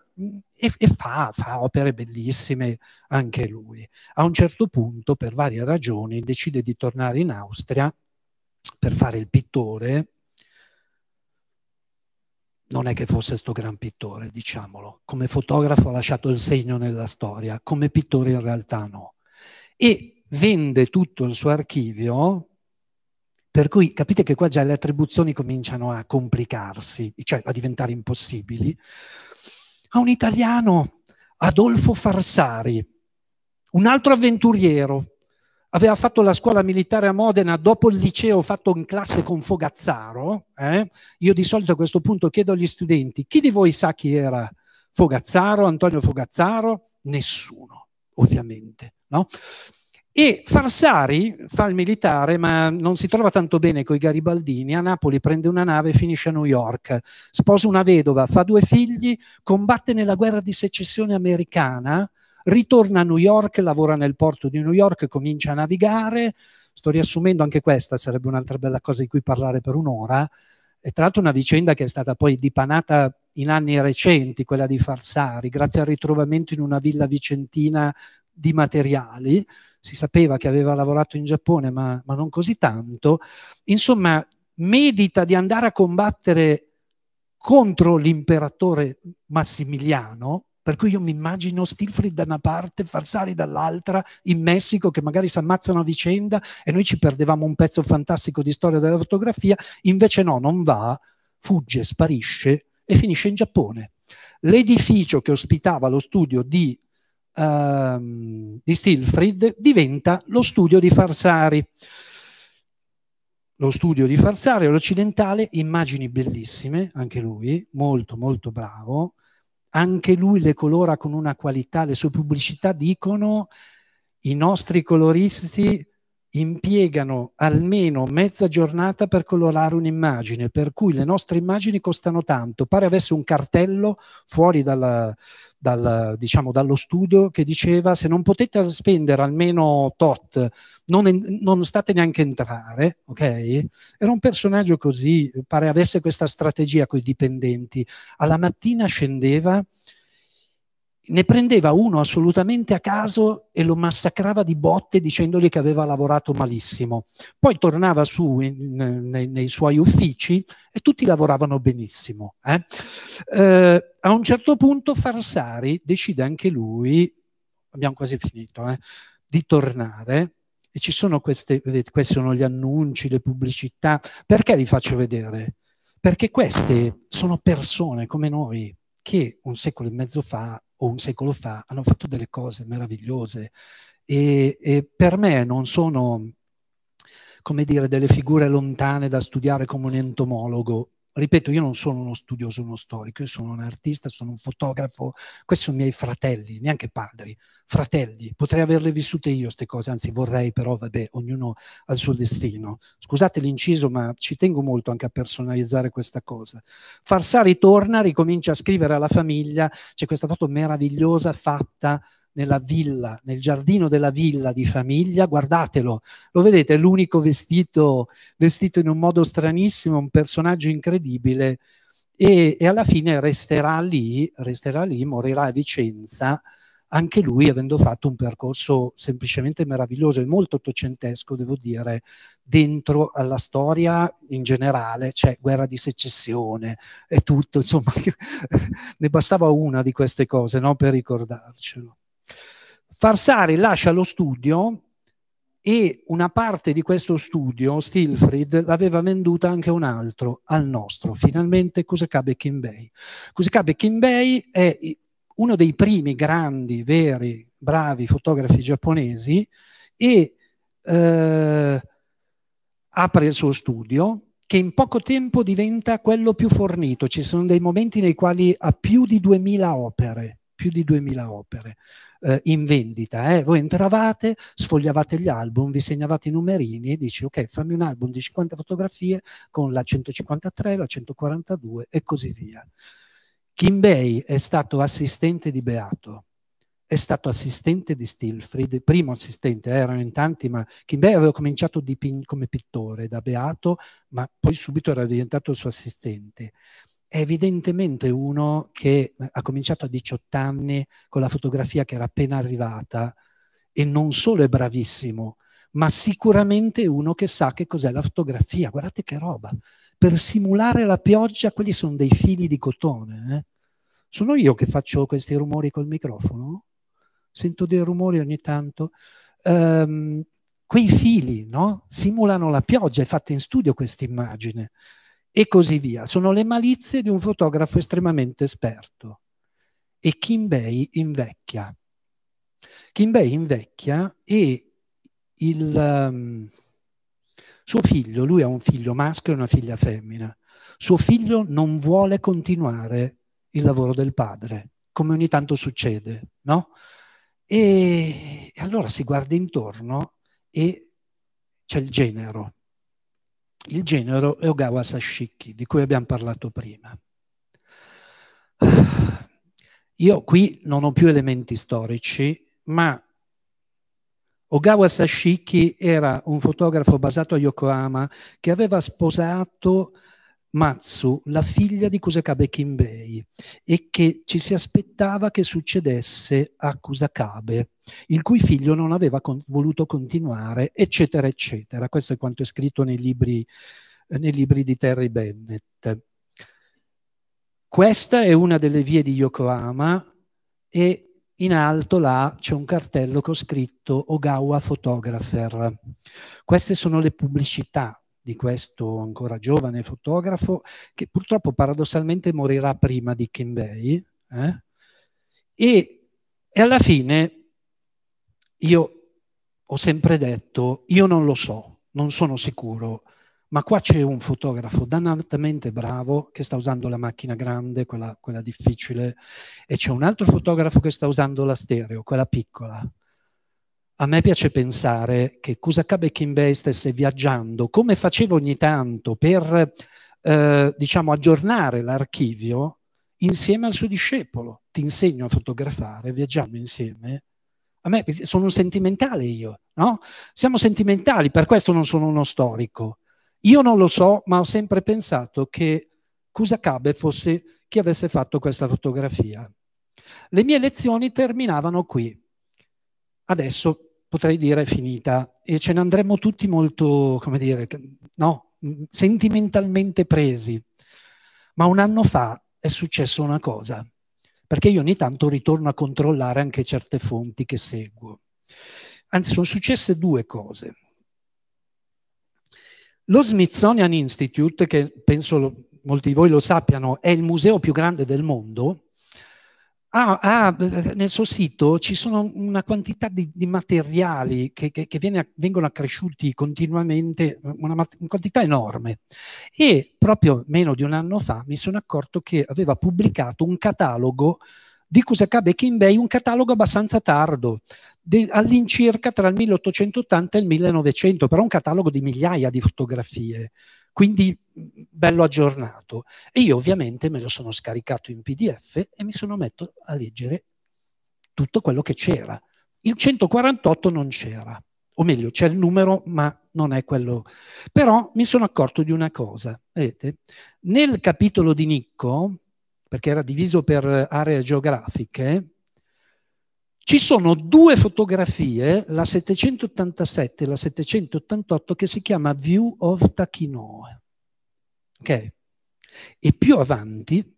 e, e fa, fa, opere bellissime anche lui. A un certo punto, per varie ragioni, decide di tornare in Austria per fare il pittore. Non è che fosse sto gran pittore, diciamolo. Come fotografo ha lasciato il segno nella storia, come pittore in realtà no. E vende tutto il suo archivio per cui capite che qua già le attribuzioni cominciano a complicarsi, cioè a diventare impossibili. A un italiano, Adolfo Farsari, un altro avventuriero, aveva fatto la scuola militare a Modena dopo il liceo fatto in classe con Fogazzaro. Eh? Io di solito a questo punto chiedo agli studenti, chi di voi sa chi era Fogazzaro, Antonio Fogazzaro? Nessuno, ovviamente. No? E Farsari fa il militare, ma non si trova tanto bene con i garibaldini. A Napoli prende una nave e finisce a New York. Sposa una vedova, fa due figli, combatte nella guerra di secessione americana, ritorna a New York, lavora nel porto di New York, comincia a navigare. Sto riassumendo anche questa, sarebbe un'altra bella cosa di cui parlare per un'ora. E tra l'altro una vicenda che è stata poi dipanata in anni recenti, quella di Farsari, grazie al ritrovamento in una villa vicentina di materiali, si sapeva che aveva lavorato in Giappone ma, ma non così tanto, insomma medita di andare a combattere contro l'imperatore Massimiliano, per cui io mi immagino Stilfrid da una parte, Farsari dall'altra, in Messico che magari si ammazzano a vicenda e noi ci perdevamo un pezzo fantastico di storia della fotografia, invece no, non va, fugge, sparisce e finisce in Giappone. L'edificio che ospitava lo studio di ehm, di Stilfrid diventa lo studio di Farsari. Lo studio di Farsari all'occidentale, immagini bellissime, anche lui, molto molto bravo, anche lui le colora con una qualità, le sue pubblicità dicono i nostri coloristi impiegano almeno mezza giornata per colorare un'immagine, per cui le nostre immagini costano tanto, pare avesse un cartello fuori dalla, dal, diciamo, dallo studio che diceva se non potete spendere almeno tot, non, en- non state neanche entrare, ok? Era un personaggio così, pare avesse questa strategia con i dipendenti. Alla mattina scendeva ne prendeva uno assolutamente a caso e lo massacrava di botte dicendogli che aveva lavorato malissimo. Poi tornava su in, nei, nei, suoi uffici e tutti lavoravano benissimo. Eh? Eh, a un certo punto Farsari decide anche lui, abbiamo quasi finito, eh, di tornare e ci sono queste, vedete, questi sono gli annunci, le pubblicità. Perché li faccio vedere? Perché queste sono persone come noi che un secolo e mezzo fa o un secolo fa hanno fatto delle cose meravigliose e, e per me non sono, come dire, delle figure lontane da studiare come un entomologo, ripeto, io non sono uno studioso, uno storico, io sono un artista, sono un fotografo, questi sono miei fratelli, neanche padri, fratelli, potrei averle vissute io queste cose, anzi vorrei però, vabbè, ognuno ha il suo destino. Scusate l'inciso, ma ci tengo molto anche a personalizzare questa cosa. Farsà ritorna, ricomincia a scrivere alla famiglia, c'è questa foto meravigliosa fatta nella villa, nel giardino della villa di famiglia, guardatelo, lo vedete, è l'unico vestito, vestito in un modo stranissimo, un personaggio incredibile e, e alla fine resterà lì, resterà lì, morirà a Vicenza, anche lui avendo fatto un percorso semplicemente meraviglioso e molto ottocentesco, devo dire, dentro alla storia in generale, cioè guerra di secessione e tutto, insomma, ne bastava una di queste cose no, per ricordarcelo. Farsari lascia lo studio e una parte di questo studio, Stilfried, l'aveva venduta anche un altro, al nostro, finalmente Kusakabe Kinbei. Kusakabe Kinbei è uno dei primi grandi, veri, bravi fotografi giapponesi e eh, apre il suo studio che in poco tempo diventa quello più fornito. Ci sono dei momenti nei quali ha più di 2000 opere più di 2000 opere eh, in vendita. Eh. Voi entravate, sfogliavate gli album, vi segnavate i numerini e dici ok fammi un album di 50 fotografie con la 153, la 142 e così via. Kimbei è stato assistente di Beato, è stato assistente di Stilfried, primo assistente, eh, erano in tanti, ma Kimbei aveva cominciato come pittore da Beato, ma poi subito era diventato il suo assistente è evidentemente uno che ha cominciato a 18 anni con la fotografia che era appena arrivata e non solo è bravissimo, ma sicuramente uno che sa che cos'è la fotografia. Guardate che roba. Per simulare la pioggia, quelli sono dei fili di cotone. Eh? Sono io che faccio questi rumori col microfono? Sento dei rumori ogni tanto. Um, quei fili no? simulano la pioggia, è fatta in studio questa immagine e così via. Sono le malizie di un fotografo estremamente esperto. E Kimbei invecchia. Kimbei invecchia e il um, suo figlio, lui ha un figlio maschio e una figlia femmina, suo figlio non vuole continuare il lavoro del padre, come ogni tanto succede, no? E, e allora si guarda intorno e c'è il genero, il genero è Ogawa Sashiki, di cui abbiamo parlato prima. Io qui non ho più elementi storici, ma Ogawa Sashiki era un fotografo basato a Yokohama che aveva sposato Matsu, la figlia di Kusakabe Kinbei, e che ci si aspettava che succedesse a Kusakabe, il cui figlio non aveva con voluto continuare, eccetera, eccetera. Questo è quanto è scritto nei libri, nei libri di Terry Bennett. Questa è una delle vie di Yokohama e in alto là c'è un cartello che ho scritto Ogawa Photographer. Queste sono le pubblicità di questo ancora giovane fotografo che purtroppo paradossalmente morirà prima di Kim Bay. Eh? E, e alla fine io ho sempre detto, io non lo so, non sono sicuro, ma qua c'è un fotografo dannatamente bravo che sta usando la macchina grande, quella, quella difficile, e c'è un altro fotografo che sta usando la stereo, quella piccola. A me piace pensare che Kusakabe Kinbei stesse viaggiando, come facevo ogni tanto, per eh, diciamo, aggiornare l'archivio insieme al suo discepolo. Ti insegno a fotografare, viaggiamo insieme. A me sono un sentimentale io, no? Siamo sentimentali, per questo non sono uno storico. Io non lo so, ma ho sempre pensato che Kusakabe fosse chi avesse fatto questa fotografia. Le mie lezioni terminavano qui adesso potrei dire finita e ce ne andremo tutti molto, come dire, no, sentimentalmente presi. Ma un anno fa è successa una cosa, perché io ogni tanto ritorno a controllare anche certe fonti che seguo. Anzi, sono successe due cose. Lo Smithsonian Institute, che penso molti di voi lo sappiano, è il museo più grande del mondo, Ah, ah, eh, nel suo sito ci sono una quantità di, di materiali che, che, che viene, vengono accresciuti continuamente, eh, una, una, quantità enorme. E proprio meno di un anno fa mi sono accorto che aveva pubblicato un catalogo di Kusakabe Kinbei, un catalogo abbastanza tardo, all'incirca tra il 1880 e il 1900, però un catalogo di migliaia di fotografie. Quindi bello aggiornato. E io ovviamente me lo sono scaricato in PDF e mi sono messo a leggere tutto quello che c'era. Il 148 non c'era, o meglio c'è il numero ma non è quello. Però mi sono accorto di una cosa, vedete? Nel capitolo di Nicco, perché era diviso per aree geografiche, ci sono due fotografie, la 787 e la 788, che si chiama View of Takinoe. Okay. E più avanti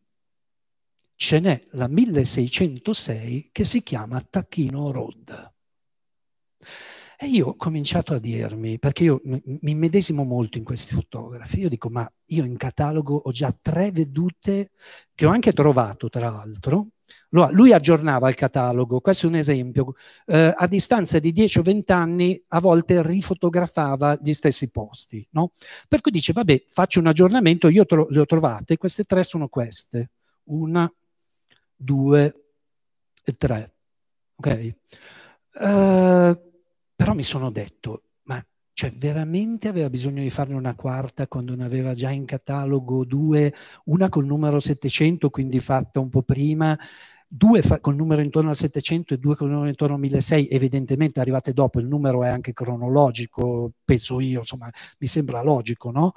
ce n'è la 1606 che si chiama Tachino Road. E io ho cominciato a dirmi, perché io mi medesimo molto in questi fotografi, io dico ma io in catalogo ho già tre vedute che ho anche trovato tra l'altro, lui aggiornava il catalogo, questo è un esempio. Eh, a distanza di 10 o 20 anni a volte rifotografava gli stessi posti, no? Per cui dice, vabbè, faccio un aggiornamento, io tro le ho trovate, queste tre sono queste. Una, due e tre. Ok? Eh, però mi sono detto, ma cioè veramente aveva bisogno di farne una quarta quando ne aveva già in catalogo due, una col numero 700, quindi fatta un po' prima due con numero intorno al 700 e due con numero intorno al 1600, evidentemente arrivate dopo, il numero è anche cronologico, penso io, insomma, mi sembra logico, no?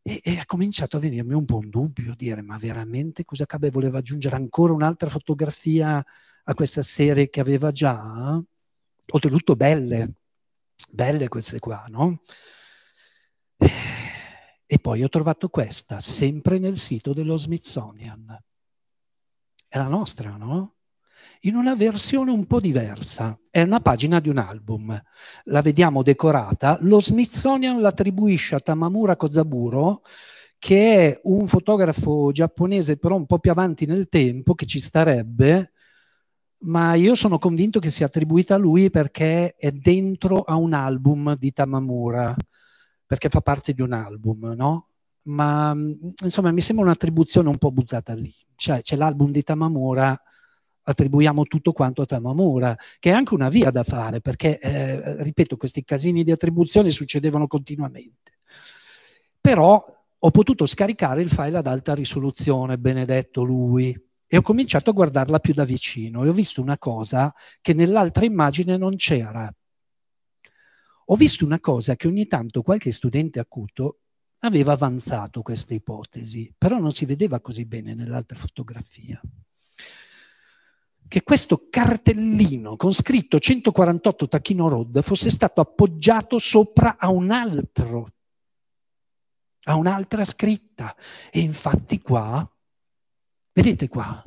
E, e ha cominciato a venirmi un po' un dubbio, dire ma veramente cosa accade? voleva aggiungere ancora un'altra fotografia a questa serie che aveva già? Eh? Oltretutto belle, belle queste qua, no? E poi ho trovato questa, sempre nel sito dello Smithsonian è la nostra, no? In una versione un po' diversa, è una pagina di un album, la vediamo decorata, lo Smithsonian l'attribuisce a Tamamura Kozaburo, che è un fotografo giapponese però un po' più avanti nel tempo, che ci starebbe, ma io sono convinto che sia attribuita a lui perché è dentro a un album di Tamamura, perché fa parte di un album, no? ma insomma mi sembra un'attribuzione un po' buttata lì, cioè c'è l'album di Tamamura, attribuiamo tutto quanto a Tamamura, che è anche una via da fare, perché, eh, ripeto, questi casini di attribuzione succedevano continuamente. Però ho potuto scaricare il file ad alta risoluzione, benedetto lui, e ho cominciato a guardarla più da vicino e ho visto una cosa che nell'altra immagine non c'era. Ho visto una cosa che ogni tanto qualche studente acuto aveva avanzato questa ipotesi, però non si vedeva così bene nell'altra fotografia che questo cartellino con scritto 148 Tachino Road fosse stato appoggiato sopra a un altro, a un'altra scritta. E infatti qua, vedete qua,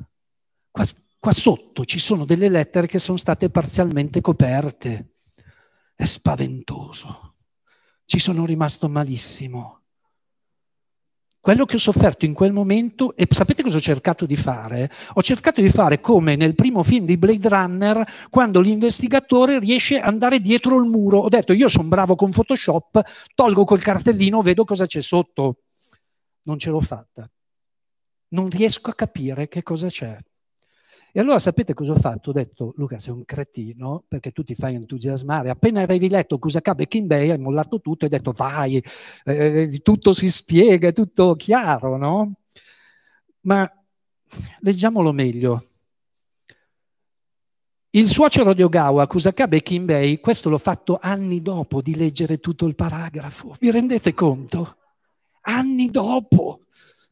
qua, qua, sotto ci sono delle lettere che sono state parzialmente coperte. È spaventoso. Ci sono rimasto malissimo. Quello che ho sofferto in quel momento, e sapete cosa ho cercato di fare? Ho cercato di fare come nel primo film di Blade Runner, quando l'investigatore riesce ad andare dietro il muro. Ho detto, io sono bravo con Photoshop, tolgo quel cartellino, vedo cosa c'è sotto. Non ce l'ho fatta. Non riesco a capire che cosa c'è. E allora sapete cosa ho fatto? Ho detto, Luca sei un cretino perché tu ti fai entusiasmare. Appena avevi letto Kusakabe e Kinbei hai mollato tutto e hai detto vai, eh, eh, tutto si spiega, è tutto chiaro, no? Ma leggiamolo meglio. Il suocero di Ogawa, Kusakabe Kinbei, questo l'ho fatto anni dopo di leggere tutto il paragrafo. Vi rendete conto? Anni dopo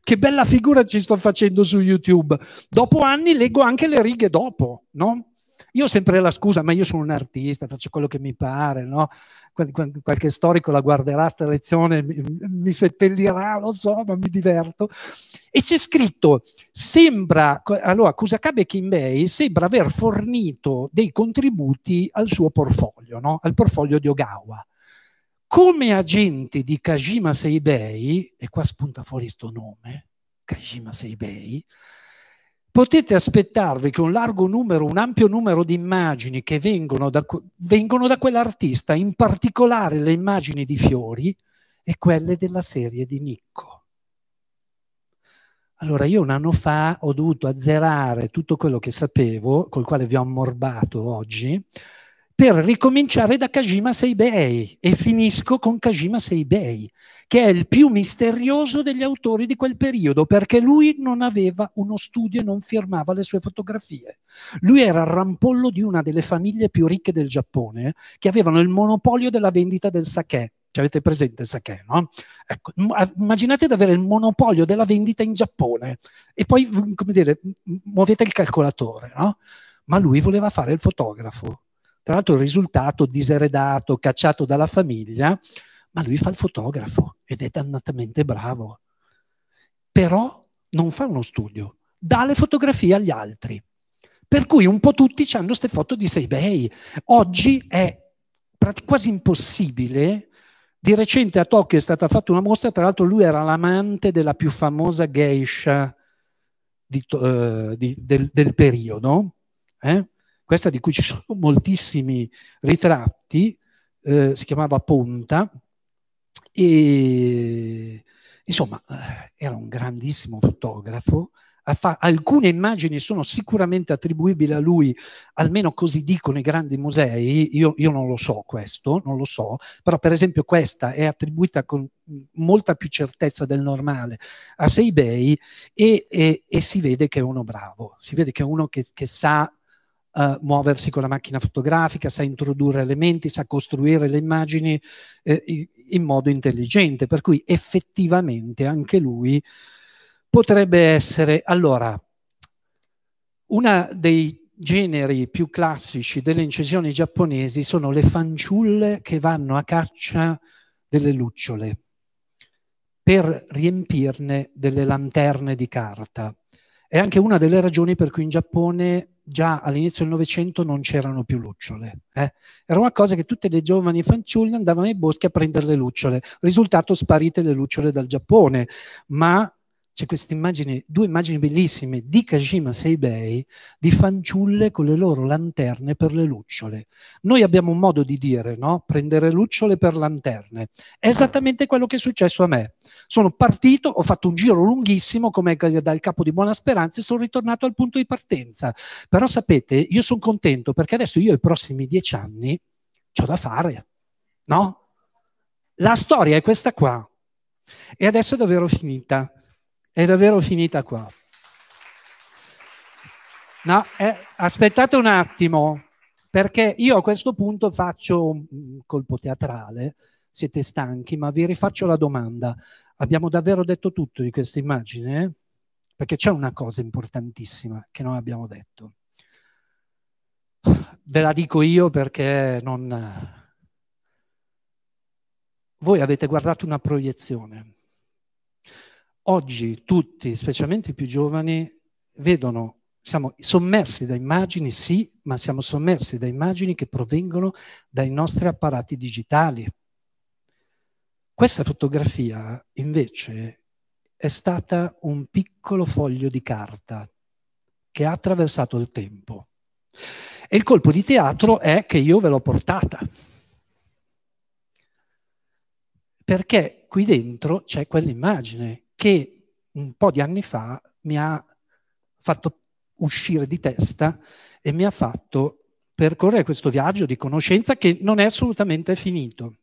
che bella figura ci sto facendo su YouTube. Dopo anni leggo anche le righe dopo, no? Io ho sempre la scusa, ma io sono un artista, faccio quello che mi pare, no? Qualche storico la guarderà sta lezione, mi seppellirà, lo so, ma mi diverto. E c'è scritto, sembra, allora, Kusakabe Kinbei sembra aver fornito dei contributi al suo portfolio, no? Al portfolio di Ogawa come agenti di Kajima Seibei, e qua spunta fuori questo nome, Kajima Seibei, potete aspettarvi che un largo numero, un ampio numero di immagini che vengono da, vengono da quell'artista, in particolare le immagini di fiori e quelle della serie di Nicco. Allora, io un anno fa ho dovuto azzerare tutto quello che sapevo, col quale vi ho ammorbato oggi, per ricominciare da Kajima Seibei e finisco con Kajima Seibei, che è il più misterioso degli autori di quel periodo, perché lui non aveva uno studio e non firmava le sue fotografie. Lui era il rampollo di una delle famiglie più ricche del Giappone, che avevano il monopolio della vendita del sake. Ci avete presente il sake, no? Ecco, immaginate di avere il monopolio della vendita in Giappone e poi, come dire, muovete il calcolatore, no? Ma lui voleva fare il fotografo tra l'altro il risultato diseredato, cacciato dalla famiglia, ma lui fa il fotografo ed è dannatamente bravo. Però non fa uno studio, dà le fotografie agli altri. Per cui un po' tutti hanno queste foto di sei bei. Oggi è quasi impossibile. Di recente a Tokyo è stata fatta una mostra, tra l'altro lui era l'amante della più famosa geisha di, uh, di, del, del, periodo, eh? questa di cui ci sono moltissimi ritratti, eh, si chiamava Ponta, e insomma eh, era un grandissimo fotografo, alcune immagini sono sicuramente attribuibili a lui, almeno così dicono i grandi musei, io, io, non lo so questo, non lo so, però per esempio questa è attribuita con molta più certezza del normale a Seibei e, e, e si vede che è uno bravo, si vede che è uno che, che sa eh, muoversi con la macchina fotografica, sa introdurre elementi, sa costruire le immagini eh, in modo intelligente, per cui effettivamente anche lui potrebbe essere, allora, uno dei generi più classici delle incisioni giapponesi sono le fanciulle che vanno a caccia delle lucciole per riempirne delle lanterne di carta. È anche una delle ragioni per cui in Giappone già all'inizio del Novecento non c'erano più lucciole. Eh? Era una cosa che tutte le giovani fanciulle andavano ai boschi a prendere le lucciole. Risultato sparite le lucciole dal Giappone, ma c'è questa immagine, due immagini bellissime di Kashima Seibei di fanciulle con le loro lanterne per le lucciole. Noi abbiamo un modo di dire, no? Prendere lucciole per lanterne. È esattamente quello che è successo a me. Sono partito, ho fatto un giro lunghissimo come dal capo di Buona Speranza e sono ritornato al punto di partenza. Però sapete, io sono contento perché adesso io i prossimi dieci anni ho da fare, no? La storia è questa qua. E adesso è davvero finita è davvero finita qua. No, eh, aspettate un attimo, perché io a questo punto faccio un colpo teatrale, siete stanchi, ma vi rifaccio la domanda. Abbiamo davvero detto tutto di questa immagine? Perché c'è una cosa importantissima che non abbiamo detto. Ve la dico io perché non... Eh, voi avete guardato una proiezione oggi tutti, specialmente i più giovani, vedono, siamo sommersi da immagini, sì, ma siamo sommersi da immagini che provengono dai nostri apparati digitali. Questa fotografia, invece, è stata un piccolo foglio di carta che ha attraversato il tempo. E il colpo di teatro è che io ve l'ho portata. Perché qui dentro c'è quell'immagine che un po' di anni fa mi ha fatto uscire di testa e mi ha fatto percorrere questo viaggio di conoscenza che non è assolutamente finito.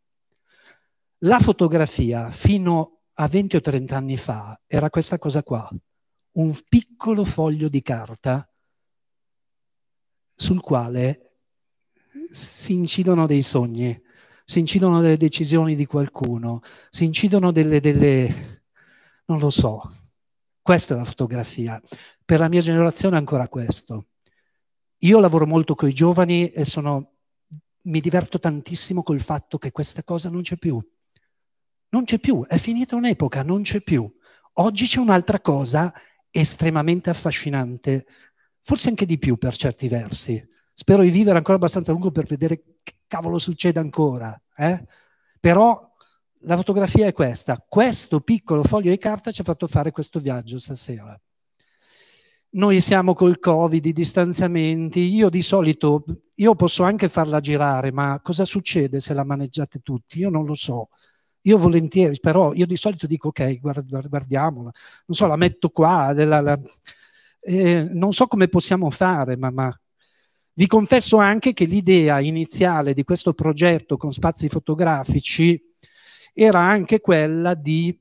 La fotografia fino a 20 o 30 anni fa era questa cosa qua, un piccolo foglio di carta sul quale si incidono dei sogni, si incidono delle decisioni di qualcuno, si incidono delle, delle non lo so. Questa è la fotografia. Per la mia generazione è ancora questo. Io lavoro molto con i giovani e sono, mi diverto tantissimo col fatto che questa cosa non c'è più. Non c'è più, è finita un'epoca, non c'è più. Oggi c'è un'altra cosa estremamente affascinante, forse anche di più per certi versi. Spero di vivere ancora abbastanza lungo per vedere che cavolo succede ancora. Eh? Però la fotografia è questa. Questo piccolo foglio di carta ci ha fatto fare questo viaggio stasera. Noi siamo col Covid, i distanziamenti. Io di solito, io posso anche farla girare, ma cosa succede se la maneggiate tutti? Io non lo so. Io volentieri, però io di solito dico ok, guard, guardiamola. Non so, la metto qua. La, la, eh, non so come possiamo fare, ma, ma vi confesso anche che l'idea iniziale di questo progetto con spazi fotografici era anche quella di,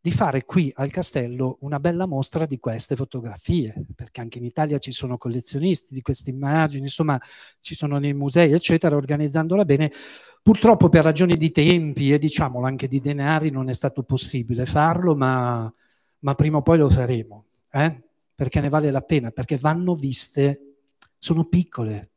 di fare qui al castello una bella mostra di queste fotografie, perché anche in Italia ci sono collezionisti di queste immagini, insomma ci sono nei musei, eccetera, organizzandola bene. Purtroppo per ragioni di tempi e diciamolo anche di denari non è stato possibile farlo, ma, ma prima o poi lo faremo, eh? perché ne vale la pena, perché vanno viste, sono piccole,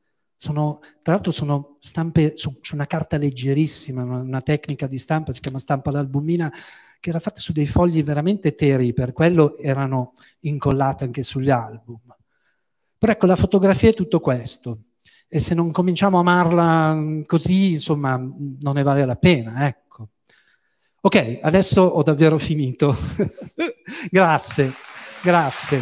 sono, tra l'altro sono stampe su, su, una carta leggerissima, una, tecnica di stampa, si chiama stampa d'albumina, che era fatta su dei fogli veramente teri, per quello erano incollate anche sugli album. Però ecco, la fotografia è tutto questo. E se non cominciamo a amarla mm, così, insomma, mm, non ne vale la pena, ecco. Ok, adesso ho davvero finito. grazie, grazie.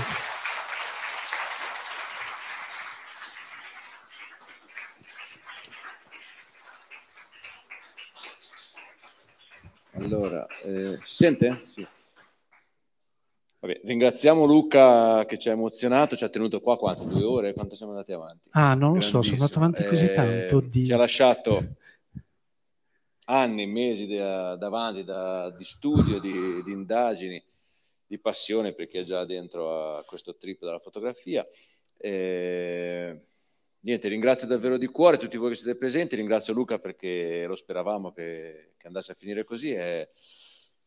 Allora, eh, si sente? Sì. Vabbè, ringraziamo Luca che ci ha emozionato, ci ha tenuto qua quanto? Due ore? Quanto siamo andati avanti? Ah, non lo so, sono andato avanti così eh, tanto. Dio. Ci ha lasciato anni, mesi da, davanti da, di studio, di, di, indagini, di passione perché è già dentro a questo trip della fotografia. Eh, niente, ringrazio davvero di cuore tutti voi che siete presenti, ringrazio Luca perché lo speravamo che che andasse a finire così e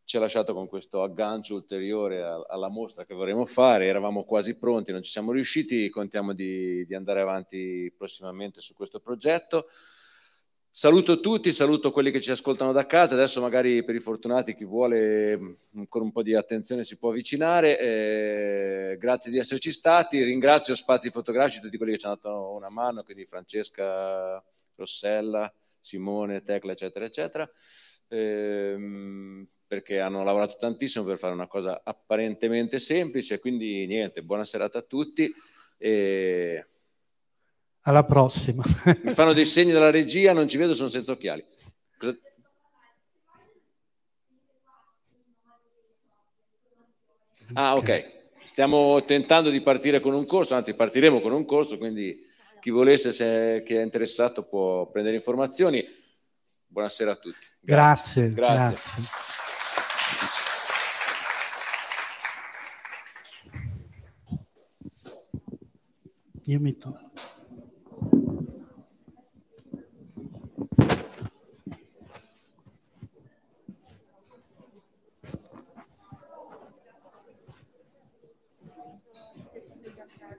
ci ha lasciato con questo aggancio ulteriore alla mostra che vorremmo fare, eravamo quasi pronti, non ci siamo riusciti, contiamo di, di andare avanti prossimamente su questo progetto. Saluto tutti, saluto quelli che ci ascoltano da casa, adesso magari per i fortunati chi vuole ancora un po' di attenzione si può avvicinare, eh, grazie di esserci stati, ringrazio Spazi Fotografici, tutti quelli che ci hanno dato una mano, quindi Francesca, Rossella, Simone, Tecla eccetera eccetera ehm, perché hanno lavorato tantissimo per fare una cosa apparentemente semplice. Quindi niente, buona serata a tutti. E... Alla prossima. Mi fanno dei segni dalla regia, non ci vedo, sono senza occhiali. Cosa... Ah, ok. Stiamo tentando di partire con un corso, anzi partiremo con un corso, quindi chi volesse, se, che è interessato, può prendere informazioni. Buonasera a tutti. Grazie. grazie. grazie. grazie. Io mi tolgo.